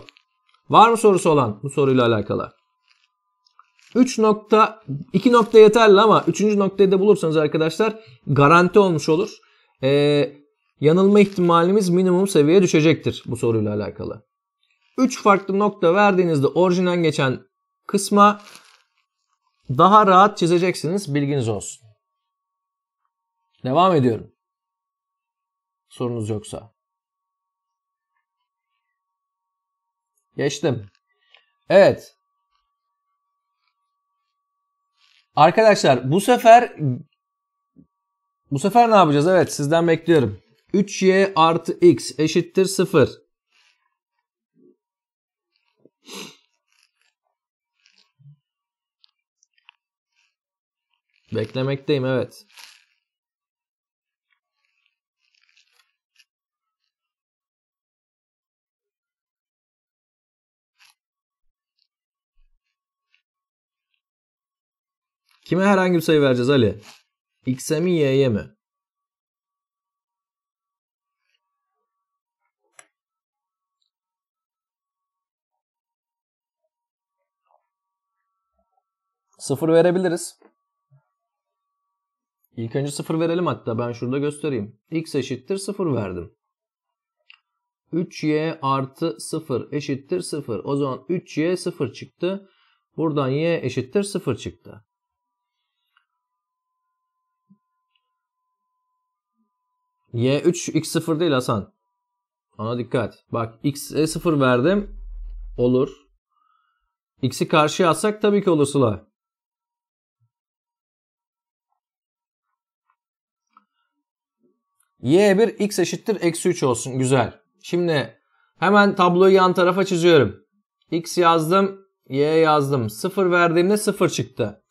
Var mı sorusu olan bu soruyla alakalı? 3 nokta, 2 nokta yeterli ama 3. noktayı da bulursanız arkadaşlar garanti olmuş olur. Ee, yanılma ihtimalimiz minimum seviyeye düşecektir bu soruyla alakalı. 3 farklı nokta verdiğinizde orijinden geçen kısma daha rahat çizeceksiniz bilginiz olsun. Devam ediyorum. Sorunuz yoksa. Geçtim. Evet. Arkadaşlar bu sefer bu sefer ne yapacağız? Evet sizden bekliyorum. 3y artı x eşittir 0. Beklemekteyim evet. Kime herhangi bir sayı vereceğiz Ali? X'e mi Y'ye mi? Sıfır verebiliriz. İlk önce 0 verelim hatta ben şurada göstereyim. x eşittir 0 verdim. 3y artı 0 eşittir 0. O zaman 3y 0 çıktı. Buradan y eşittir 0 çıktı. y 3 x 0 değil Hasan. Ona dikkat. Bak x'e 0 verdim. Olur. x'i karşıya atsak tabii ki olur Sıla. y1 x eşittir eksi 3 olsun. Güzel. Şimdi hemen tabloyu yan tarafa çiziyorum. x yazdım. y yazdım. 0 verdiğimde 0 çıktı.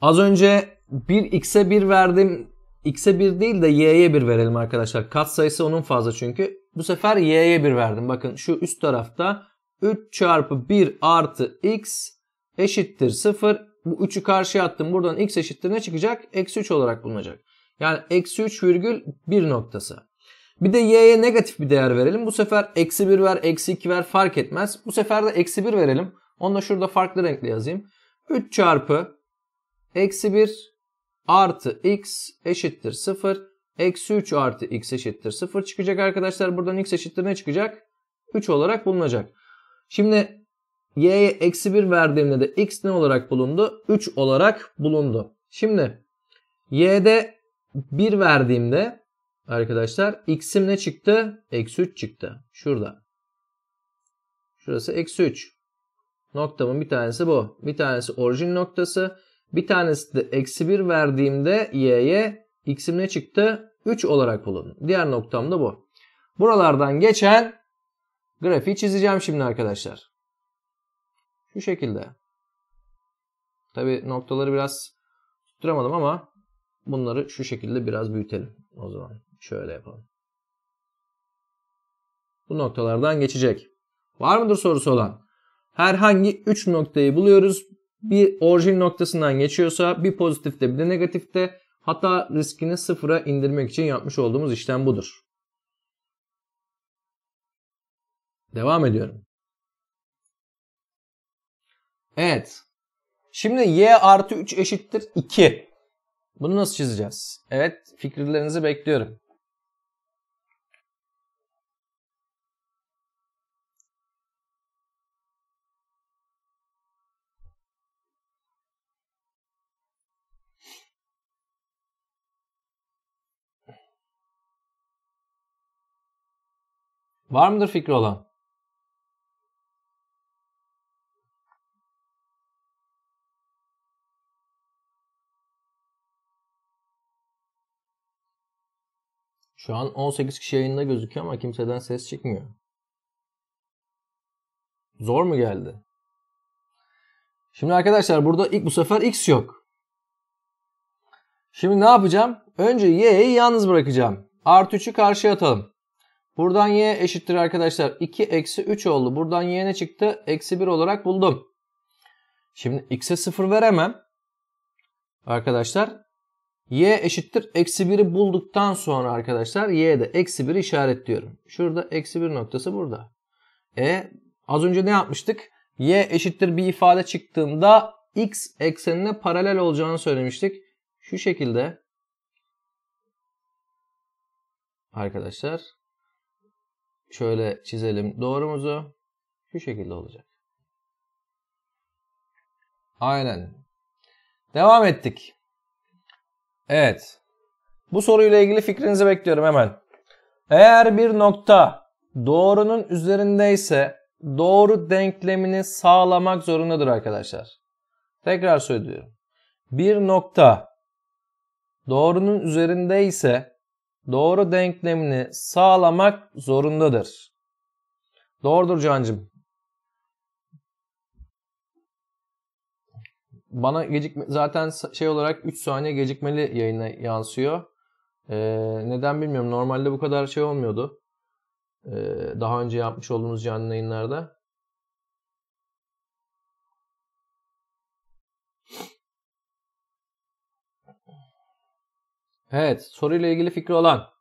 Az önce 1 x'e 1 verdim. X'e 1 değil de y'ye 1 verelim arkadaşlar. Kat sayısı onun fazla çünkü. Bu sefer y'ye 1 verdim. Bakın şu üst tarafta 3 çarpı 1 artı x eşittir 0. Bu 3'ü karşıya attım. Buradan x eşittir ne çıkacak? Eksi 3 olarak bulunacak. Yani eksi 3 virgül 1 noktası. Bir de y'ye negatif bir değer verelim. Bu sefer eksi 1 ver, eksi 2 ver fark etmez. Bu sefer de eksi 1 verelim. Onu da şurada farklı renkle yazayım. 3 çarpı eksi 1 artı x eşittir 0. Eksi 3 artı x eşittir 0 çıkacak arkadaşlar. Buradan x eşittir ne çıkacak? 3 olarak bulunacak. Şimdi y'ye eksi 1 verdiğimde de x ne olarak bulundu? 3 olarak bulundu. Şimdi y'de 1 verdiğimde arkadaşlar x'im ne çıktı? Eksi 3 çıktı. Şurada. Şurası eksi 3. Noktamın bir tanesi bu. Bir tanesi orijin noktası. Bir tanesi de eksi 1 verdiğimde y'ye x'im ne çıktı? 3 olarak bulun. Diğer noktam da bu. Buralardan geçen grafiği çizeceğim şimdi arkadaşlar. Şu şekilde. Tabi noktaları biraz tutturamadım ama Bunları şu şekilde biraz büyütelim o zaman. Şöyle yapalım. Bu noktalardan geçecek. Var mıdır sorusu olan? Herhangi 3 noktayı buluyoruz. Bir orijin noktasından geçiyorsa bir pozitifte bir de negatifte hata riskini sıfıra indirmek için yapmış olduğumuz işlem budur. Devam ediyorum. Evet. Şimdi y artı 3 eşittir 2. Bunu nasıl çizeceğiz? Evet, fikirlerinizi bekliyorum. Var mıdır fikri olan? Şu an 18 kişi yayında gözüküyor ama kimseden ses çıkmıyor. Zor mu geldi? Şimdi arkadaşlar burada ilk bu sefer x yok. Şimdi ne yapacağım? Önce y'yi yalnız bırakacağım. Artı 3'ü karşıya atalım. Buradan y eşittir arkadaşlar. 2 eksi 3 oldu. Buradan y ne çıktı? Eksi 1 olarak buldum. Şimdi x'e 0 veremem. Arkadaşlar y eşittir eksi 1'i bulduktan sonra arkadaşlar de eksi 1'i işaretliyorum. Şurada eksi 1 noktası burada. E az önce ne yapmıştık? y eşittir bir ifade çıktığında x eksenine paralel olacağını söylemiştik. Şu şekilde arkadaşlar şöyle çizelim doğrumuzu. Şu şekilde olacak. Aynen. Devam ettik. Evet. Bu soruyla ilgili fikrinizi bekliyorum hemen. Eğer bir nokta doğrunun üzerindeyse doğru denklemini sağlamak zorundadır arkadaşlar. Tekrar söylüyorum. Bir nokta doğrunun üzerindeyse doğru denklemini sağlamak zorundadır. Doğrudur Can'cım. bana gecikme zaten şey olarak 3 saniye gecikmeli yayına yansıyor. Ee, neden bilmiyorum. Normalde bu kadar şey olmuyordu. Ee, daha önce yapmış olduğumuz canlı yayınlarda. Evet, soruyla ilgili fikri olan.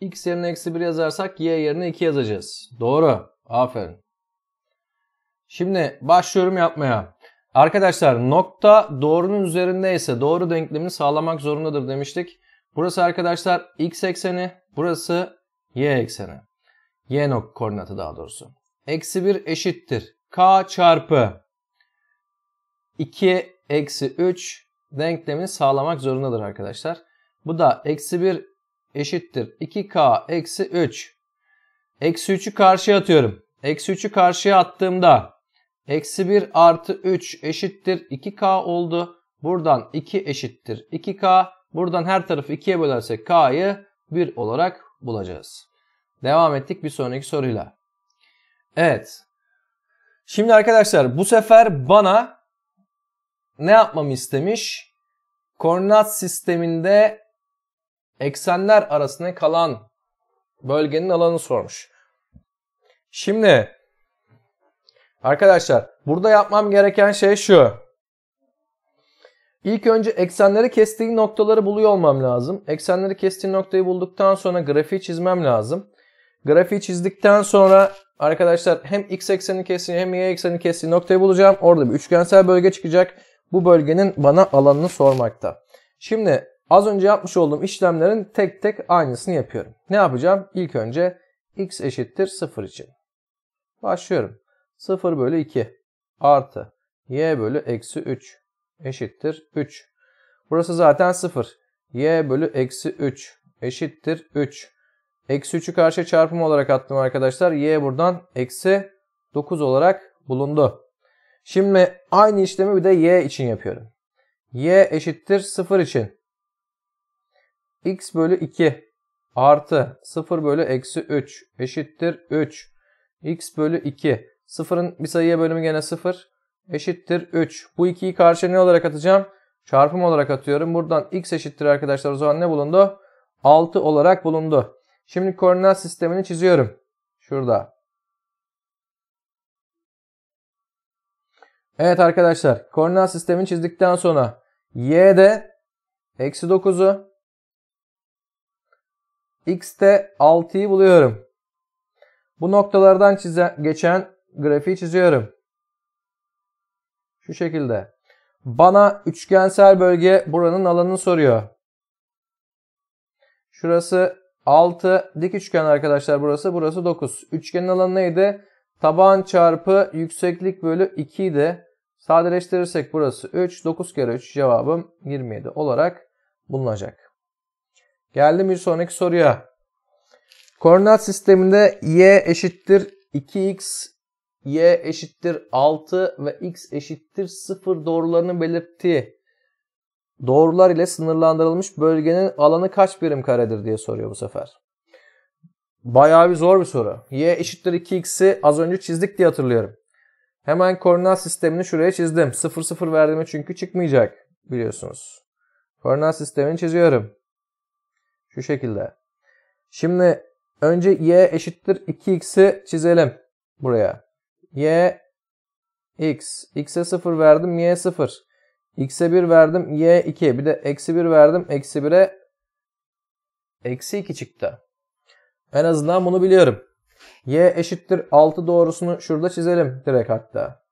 x yerine eksi 1 yazarsak y yerine 2 yazacağız. Doğru. Aferin. Şimdi başlıyorum yapmaya. Arkadaşlar nokta doğrunun üzerindeyse doğru denklemini sağlamak zorundadır demiştik. Burası arkadaşlar x ekseni, burası y ekseni. Y nok koordinatı daha doğrusu. Eksi 1 eşittir. k çarpı 2 eksi 3 denklemini sağlamak zorundadır arkadaşlar. Bu da eksi 1 eşittir 2k eksi 3. Eksi 3'ü karşıya atıyorum. Eksi 3'ü karşıya attığımda eksi 1 artı 3 eşittir 2k oldu. Buradan 2 eşittir 2k. Buradan her tarafı 2'ye bölersek k'yı 1 olarak bulacağız. Devam ettik bir sonraki soruyla. Evet. Şimdi arkadaşlar bu sefer bana ne yapmamı istemiş? Koordinat sisteminde eksenler arasında kalan bölgenin alanını sormuş. Şimdi arkadaşlar burada yapmam gereken şey şu. İlk önce eksenleri kestiği noktaları buluyor olmam lazım. Eksenleri kestiği noktayı bulduktan sonra grafiği çizmem lazım. Grafiği çizdikten sonra arkadaşlar hem x ekseni kestiği hem y ekseni kestiği noktayı bulacağım. Orada bir üçgensel bölge çıkacak. Bu bölgenin bana alanını sormakta. Şimdi Az önce yapmış olduğum işlemlerin tek tek aynısını yapıyorum. Ne yapacağım? İlk önce x eşittir 0 için. Başlıyorum. 0 bölü 2 artı y bölü eksi 3 eşittir 3. Burası zaten 0. y bölü eksi 3 eşittir 3. Eksi 3'ü karşı çarpım olarak attım arkadaşlar. y buradan eksi 9 olarak bulundu. Şimdi aynı işlemi bir de y için yapıyorum. y eşittir 0 için x bölü 2 artı 0 bölü eksi 3 eşittir 3. x bölü 2. 0'ın bir sayıya bölümü gene 0 eşittir 3. Bu 2'yi karşıya ne olarak atacağım? Çarpım olarak atıyorum. Buradan x eşittir arkadaşlar. O zaman ne bulundu? 6 olarak bulundu. Şimdi koordinat sistemini çiziyorum. Şurada. Evet arkadaşlar koordinat sistemini çizdikten sonra y'de eksi 9'u X'te 6'yı buluyorum. Bu noktalardan çizen, geçen grafiği çiziyorum. Şu şekilde. Bana üçgensel bölge buranın alanını soruyor. Şurası 6 dik üçgen arkadaşlar burası. Burası 9. Üçgenin alanı neydi? Taban çarpı yükseklik bölü 2 idi. Sadeleştirirsek burası 3. 9 kere 3 cevabım 27 olarak bulunacak. Geldim bir sonraki soruya. Koordinat sisteminde y eşittir 2x, y eşittir 6 ve x eşittir 0 doğrularını belirttiği doğrular ile sınırlandırılmış bölgenin alanı kaç birim karedir diye soruyor bu sefer. Bayağı bir zor bir soru. y eşittir 2x'i az önce çizdik diye hatırlıyorum. Hemen koordinat sistemini şuraya çizdim. 0 0 verdiğimi çünkü çıkmayacak biliyorsunuz. Koordinat sistemini çiziyorum. Şu şekilde. Şimdi önce y eşittir 2x'i çizelim buraya. y x. x'e 0 verdim y 0. x'e 1 verdim y 2. Bir de eksi 1 verdim. Eksi 1'e eksi 2 çıktı. En azından bunu biliyorum. y eşittir 6 doğrusunu şurada çizelim direkt hatta.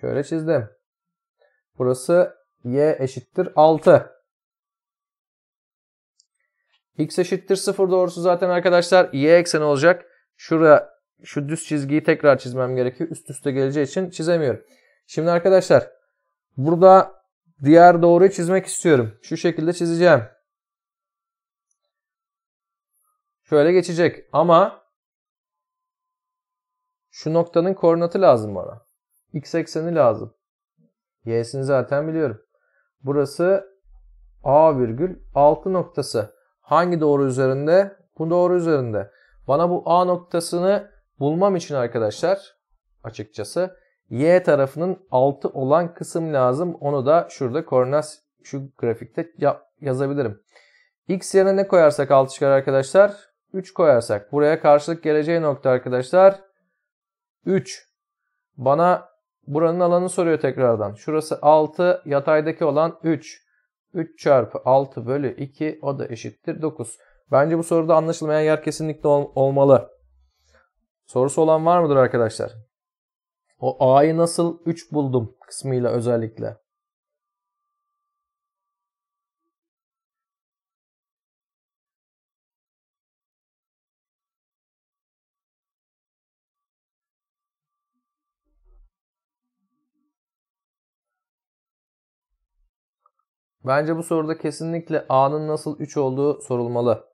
Şöyle çizdim. Burası y eşittir 6. X eşittir 0 doğrusu zaten arkadaşlar y ekseni olacak. Şuraya şu düz çizgiyi tekrar çizmem gerekiyor. Üst üste geleceği için çizemiyorum. Şimdi arkadaşlar burada diğer doğruyu çizmek istiyorum. Şu şekilde çizeceğim. Şöyle geçecek ama şu noktanın koordinatı lazım bana. X ekseni lazım. Y'sini zaten biliyorum. Burası A virgül 6 noktası. Hangi doğru üzerinde? Bu doğru üzerinde. Bana bu A noktasını bulmam için arkadaşlar açıkçası Y tarafının 6 olan kısım lazım. Onu da şurada koordinat şu grafikte ya yazabilirim. X yerine ne koyarsak 6 çıkar arkadaşlar? 3 koyarsak. Buraya karşılık geleceği nokta arkadaşlar. 3. Bana buranın alanı soruyor tekrardan. Şurası 6 yataydaki olan 3. 3 çarpı 6 bölü 2 o da eşittir 9. Bence bu soruda anlaşılmayan yer kesinlikle ol olmalı. Sorusu olan var mıdır arkadaşlar? O A'yı nasıl 3 buldum kısmıyla özellikle. Bence bu soruda kesinlikle A'nın nasıl 3 olduğu sorulmalı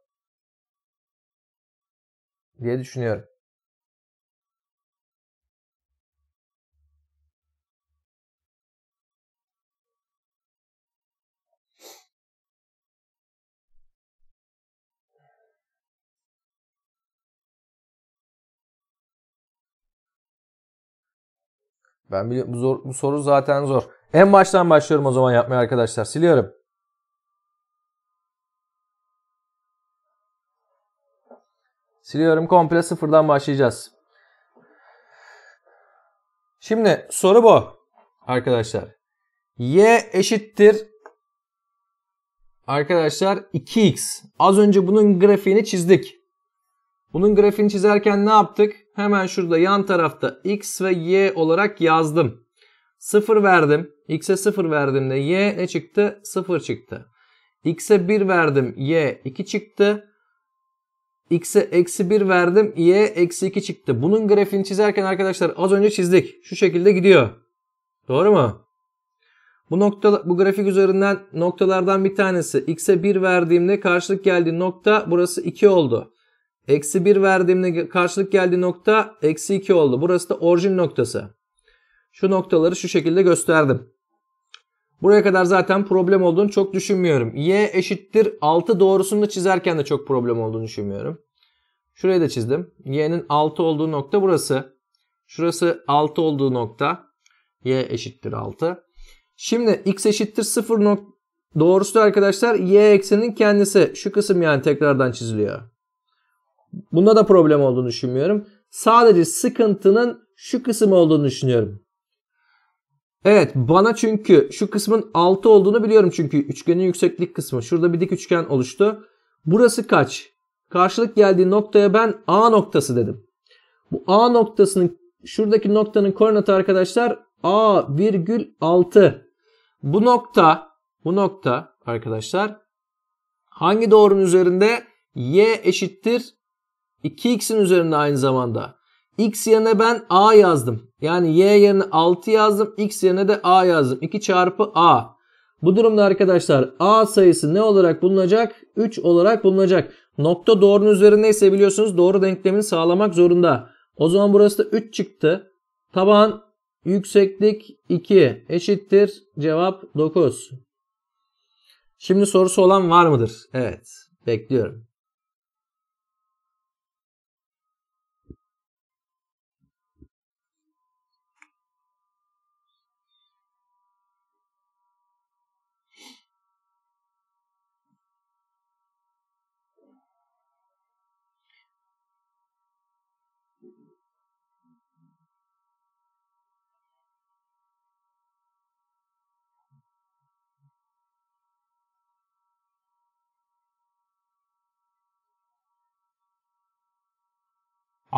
diye düşünüyorum. Ben biliyorum bu, zor, bu soru zaten zor. En baştan başlıyorum o zaman yapmaya arkadaşlar. Siliyorum. Siliyorum. Komple sıfırdan başlayacağız. Şimdi soru bu arkadaşlar. Y eşittir arkadaşlar 2x. Az önce bunun grafiğini çizdik. Bunun grafiğini çizerken ne yaptık? Hemen şurada yan tarafta x ve y olarak yazdım. 0 verdim. X'e 0 verdiğimde y ne çıktı? 0 çıktı. X'e 1 verdim. Y 2 çıktı. X'e eksi 1 verdim. Y eksi 2 çıktı. Bunun grafiğini çizerken arkadaşlar az önce çizdik. Şu şekilde gidiyor. Doğru mu? Bu nokta, bu grafik üzerinden noktalardan bir tanesi. X'e 1 verdiğimde karşılık geldiği nokta burası 2 oldu. Eksi 1 verdiğimde karşılık geldiği nokta eksi 2 oldu. Burası da orijin noktası. Şu noktaları şu şekilde gösterdim. Buraya kadar zaten problem olduğunu çok düşünmüyorum. Y eşittir 6 doğrusunu da çizerken de çok problem olduğunu düşünmüyorum. Şurayı da çizdim. Y'nin 6 olduğu nokta burası. Şurası 6 olduğu nokta. Y eşittir 6. Şimdi x eşittir 0 doğrusu arkadaşlar y eksenin kendisi. Şu kısım yani tekrardan çiziliyor. Bunda da problem olduğunu düşünmüyorum. Sadece sıkıntının şu kısmı olduğunu düşünüyorum. Evet bana çünkü şu kısmın 6 olduğunu biliyorum çünkü üçgenin yükseklik kısmı. Şurada bir dik üçgen oluştu. Burası kaç? Karşılık geldiği noktaya ben A noktası dedim. Bu A noktasının şuradaki noktanın koordinatı arkadaşlar A virgül 6. Bu nokta bu nokta arkadaşlar hangi doğrunun üzerinde Y eşittir 2x'in üzerinde aynı zamanda. x yerine ben a yazdım. Yani y yerine 6 yazdım. x yerine de a yazdım. 2 çarpı a. Bu durumda arkadaşlar a sayısı ne olarak bulunacak? 3 olarak bulunacak. Nokta doğrunun üzerindeyse biliyorsunuz doğru denklemini sağlamak zorunda. O zaman burası da 3 çıktı. Taban yükseklik 2 eşittir cevap 9. Şimdi sorusu olan var mıdır? Evet bekliyorum.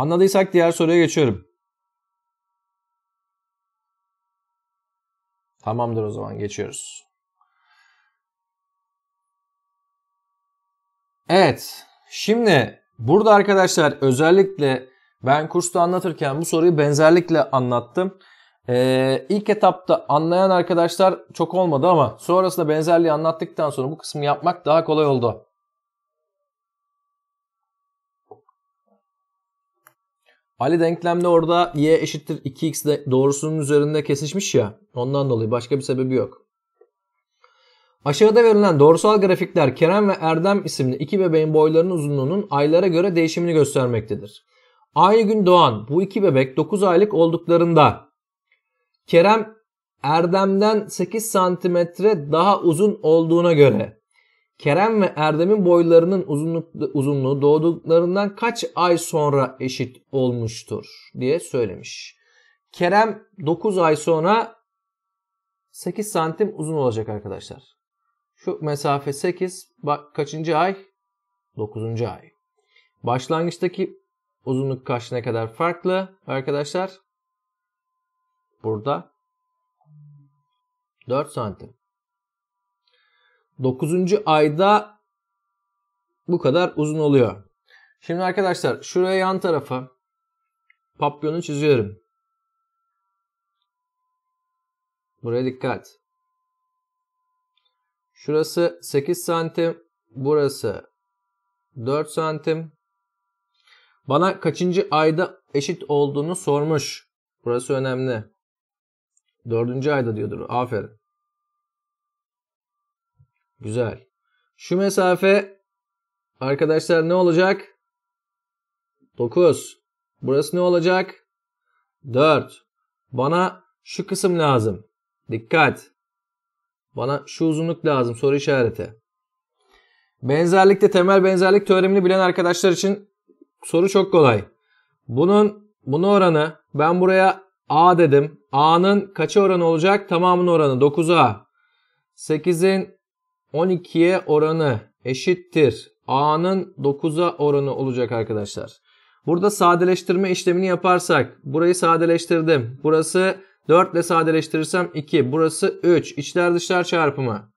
Anladıysak diğer soruya geçiyorum. Tamamdır o zaman geçiyoruz. Evet. Şimdi burada arkadaşlar özellikle ben kursta anlatırken bu soruyu benzerlikle anlattım. Ee, ilk etapta anlayan arkadaşlar çok olmadı ama sonrasında benzerliği anlattıktan sonra bu kısmı yapmak daha kolay oldu. Ali denklemde orada y eşittir 2x de doğrusunun üzerinde kesişmiş ya. Ondan dolayı başka bir sebebi yok. Aşağıda verilen doğrusal grafikler Kerem ve Erdem isimli iki bebeğin boylarının uzunluğunun aylara göre değişimini göstermektedir. Aynı gün doğan bu iki bebek 9 aylık olduklarında Kerem Erdem'den 8 santimetre daha uzun olduğuna göre Kerem ve Erdem'in boylarının uzunluk, uzunluğu doğduklarından kaç ay sonra eşit olmuştur diye söylemiş. Kerem 9 ay sonra 8 santim uzun olacak arkadaşlar. Şu mesafe 8. Bak kaçıncı ay? 9. ay. Başlangıçtaki uzunluk kaç ne kadar farklı arkadaşlar? Burada 4 santim. 9. ayda bu kadar uzun oluyor. Şimdi arkadaşlar şuraya yan tarafa papyonu çiziyorum. Buraya dikkat. Şurası 8 santim. Burası 4 santim. Bana kaçıncı ayda eşit olduğunu sormuş. Burası önemli. Dördüncü ayda diyordur. Aferin. Güzel. Şu mesafe arkadaşlar ne olacak? 9. Burası ne olacak? 4. Bana şu kısım lazım. Dikkat. Bana şu uzunluk lazım soru işareti. Benzerlikte temel benzerlik teoremini bilen arkadaşlar için soru çok kolay. Bunun bunu oranı ben buraya A dedim. A'nın kaça oranı olacak? Tamamının oranı 9A. 8'in 12'ye oranı eşittir. A'nın 9'a oranı olacak arkadaşlar. Burada sadeleştirme işlemini yaparsak burayı sadeleştirdim. Burası 4 ile sadeleştirirsem 2. Burası 3. İçler dışlar çarpımı.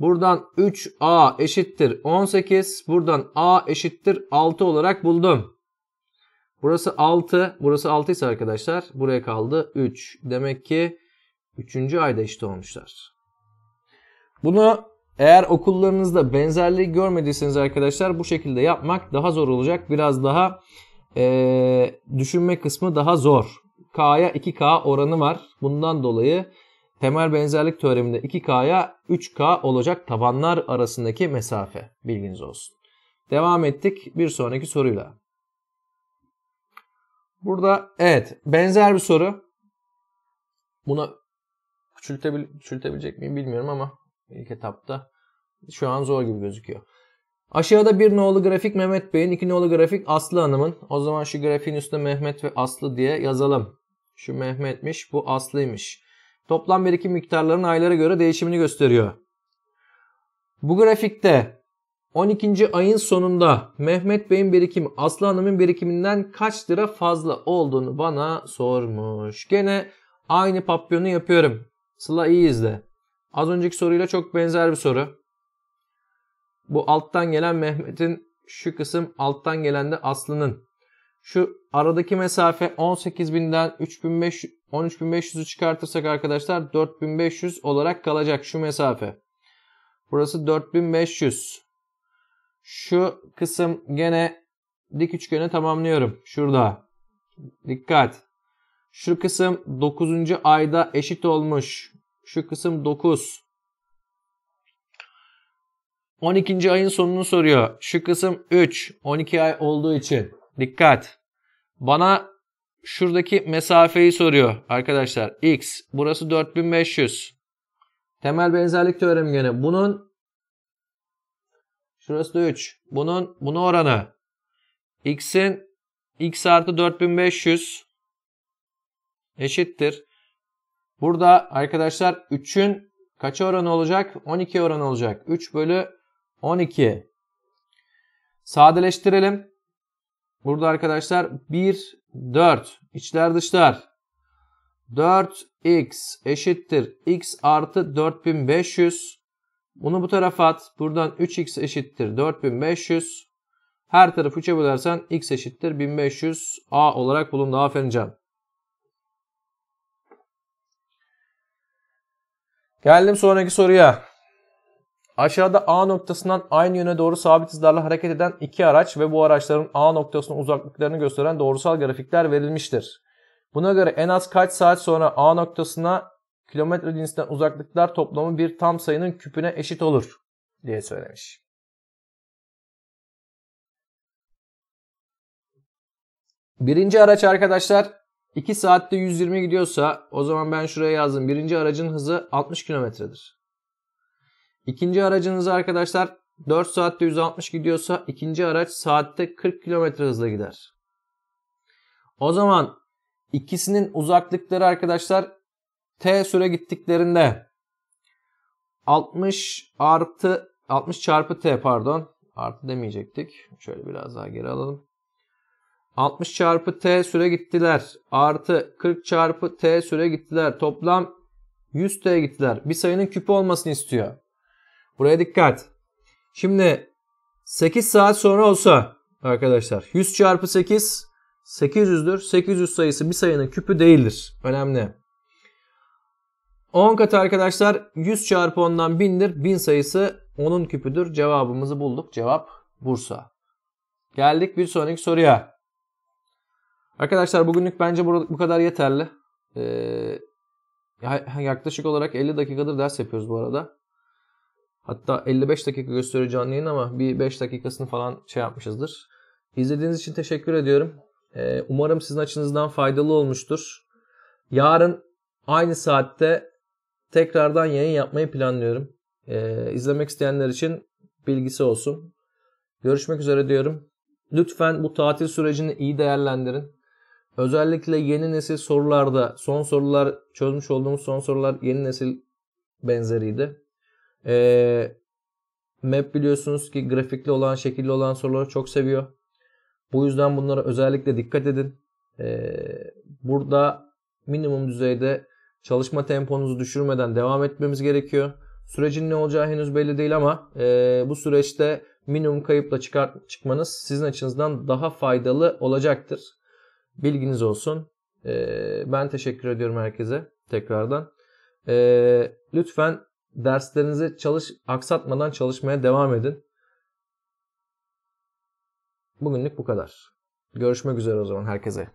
Buradan 3A eşittir 18. Buradan A eşittir 6 olarak buldum. Burası 6. Burası 6 ise arkadaşlar buraya kaldı 3. Demek ki 3. ayda eşit olmuşlar. Bunu eğer okullarınızda benzerliği görmediyseniz arkadaşlar bu şekilde yapmak daha zor olacak. Biraz daha e, düşünme kısmı daha zor. K'ya 2K oranı var. Bundan dolayı temel benzerlik teoreminde 2K'ya 3K olacak tabanlar arasındaki mesafe. Bilginiz olsun. Devam ettik bir sonraki soruyla. Burada evet benzer bir soru. Buna küçültebil küçültebilecek miyim bilmiyorum ama ilk etapta şu an zor gibi gözüküyor. Aşağıda bir nolu grafik Mehmet Bey'in, iki nolu grafik Aslı Hanım'ın. O zaman şu grafiğin üstüne Mehmet ve Aslı diye yazalım. Şu Mehmet'miş, bu Aslı'ymış. Toplam birikim miktarlarının aylara göre değişimini gösteriyor. Bu grafikte 12. ayın sonunda Mehmet Bey'in birikimi Aslı Hanım'ın birikiminden kaç lira fazla olduğunu bana sormuş. Gene aynı papyonu yapıyorum. Sıla iyi izle. Az önceki soruyla çok benzer bir soru. Bu alttan gelen Mehmet'in şu kısım alttan gelen de Aslı'nın. Şu aradaki mesafe 18.000'den 3.500 13.500'ü çıkartırsak arkadaşlar 4500 olarak kalacak şu mesafe. Burası 4500. Şu kısım gene dik üçgeni tamamlıyorum. Şurada. Dikkat. Şu kısım 9. ayda eşit olmuş. Şu kısım 9. 12. ayın sonunu soruyor. Şu kısım 3. 12 ay olduğu için. Dikkat. Bana şuradaki mesafeyi soruyor arkadaşlar. X. Burası 4500. Temel benzerlik teoremi gene. Bunun şurası da 3. Bunun bunu oranı. X'in X artı 4500 eşittir. Burada arkadaşlar 3'ün kaç oranı olacak? 12 oranı olacak. 3 bölü 12. Sadeleştirelim. Burada arkadaşlar 1, 4. İçler dışlar. 4x eşittir. x artı 4500. Bunu bu tarafa at. Buradan 3x eşittir. 4500. Her tarafı 3'e bölersen x eşittir. 1500a olarak bulundu. Aferin canım. Geldim sonraki soruya. Aşağıda A noktasından aynı yöne doğru sabit hızlarla hareket eden iki araç ve bu araçların A noktasının uzaklıklarını gösteren doğrusal grafikler verilmiştir. Buna göre en az kaç saat sonra A noktasına kilometre cinsinden uzaklıklar toplamı bir tam sayının küpüne eşit olur diye söylemiş. Birinci araç arkadaşlar 2 saatte 120 gidiyorsa o zaman ben şuraya yazdım. Birinci aracın hızı 60 kilometredir. İkinci aracın hızı arkadaşlar 4 saatte 160 gidiyorsa ikinci araç saatte 40 kilometre hızla gider. O zaman ikisinin uzaklıkları arkadaşlar t süre gittiklerinde 60 artı 60 çarpı t pardon artı demeyecektik. Şöyle biraz daha geri alalım. 60 çarpı t süre gittiler. Artı 40 çarpı t süre gittiler. Toplam 100 t gittiler. Bir sayının küpü olmasını istiyor. Buraya dikkat. Şimdi 8 saat sonra olsa arkadaşlar 100 çarpı 8 800'dür. 800 sayısı bir sayının küpü değildir. Önemli. 10 katı arkadaşlar 100 çarpı 10'dan 1000'dir. 1000 sayısı 10'un küpüdür. Cevabımızı bulduk. Cevap Bursa. Geldik bir sonraki soruya. Arkadaşlar bugünlük bence bu kadar yeterli. Ee, yaklaşık olarak 50 dakikadır ders yapıyoruz bu arada. Hatta 55 dakika gösteriyor canlı yayın ama bir 5 dakikasını falan şey yapmışızdır. İzlediğiniz için teşekkür ediyorum. Ee, umarım sizin açınızdan faydalı olmuştur. Yarın aynı saatte tekrardan yayın yapmayı planlıyorum. Ee, izlemek isteyenler için bilgisi olsun. Görüşmek üzere diyorum. Lütfen bu tatil sürecini iyi değerlendirin. Özellikle yeni nesil sorularda son sorular çözmüş olduğumuz son sorular yeni nesil benzeriydi. Ee, map biliyorsunuz ki grafikli olan şekilli olan soruları çok seviyor. Bu yüzden bunlara özellikle dikkat edin. Ee, burada minimum düzeyde çalışma temponuzu düşürmeden devam etmemiz gerekiyor. Sürecin ne olacağı henüz belli değil ama e, bu süreçte minimum kayıpla çıkar, çıkmanız sizin açınızdan daha faydalı olacaktır. Bilginiz olsun. Ee, ben teşekkür ediyorum herkese tekrardan. Ee, lütfen derslerinizi çalış aksatmadan çalışmaya devam edin. Bugünlük bu kadar. Görüşmek üzere o zaman herkese.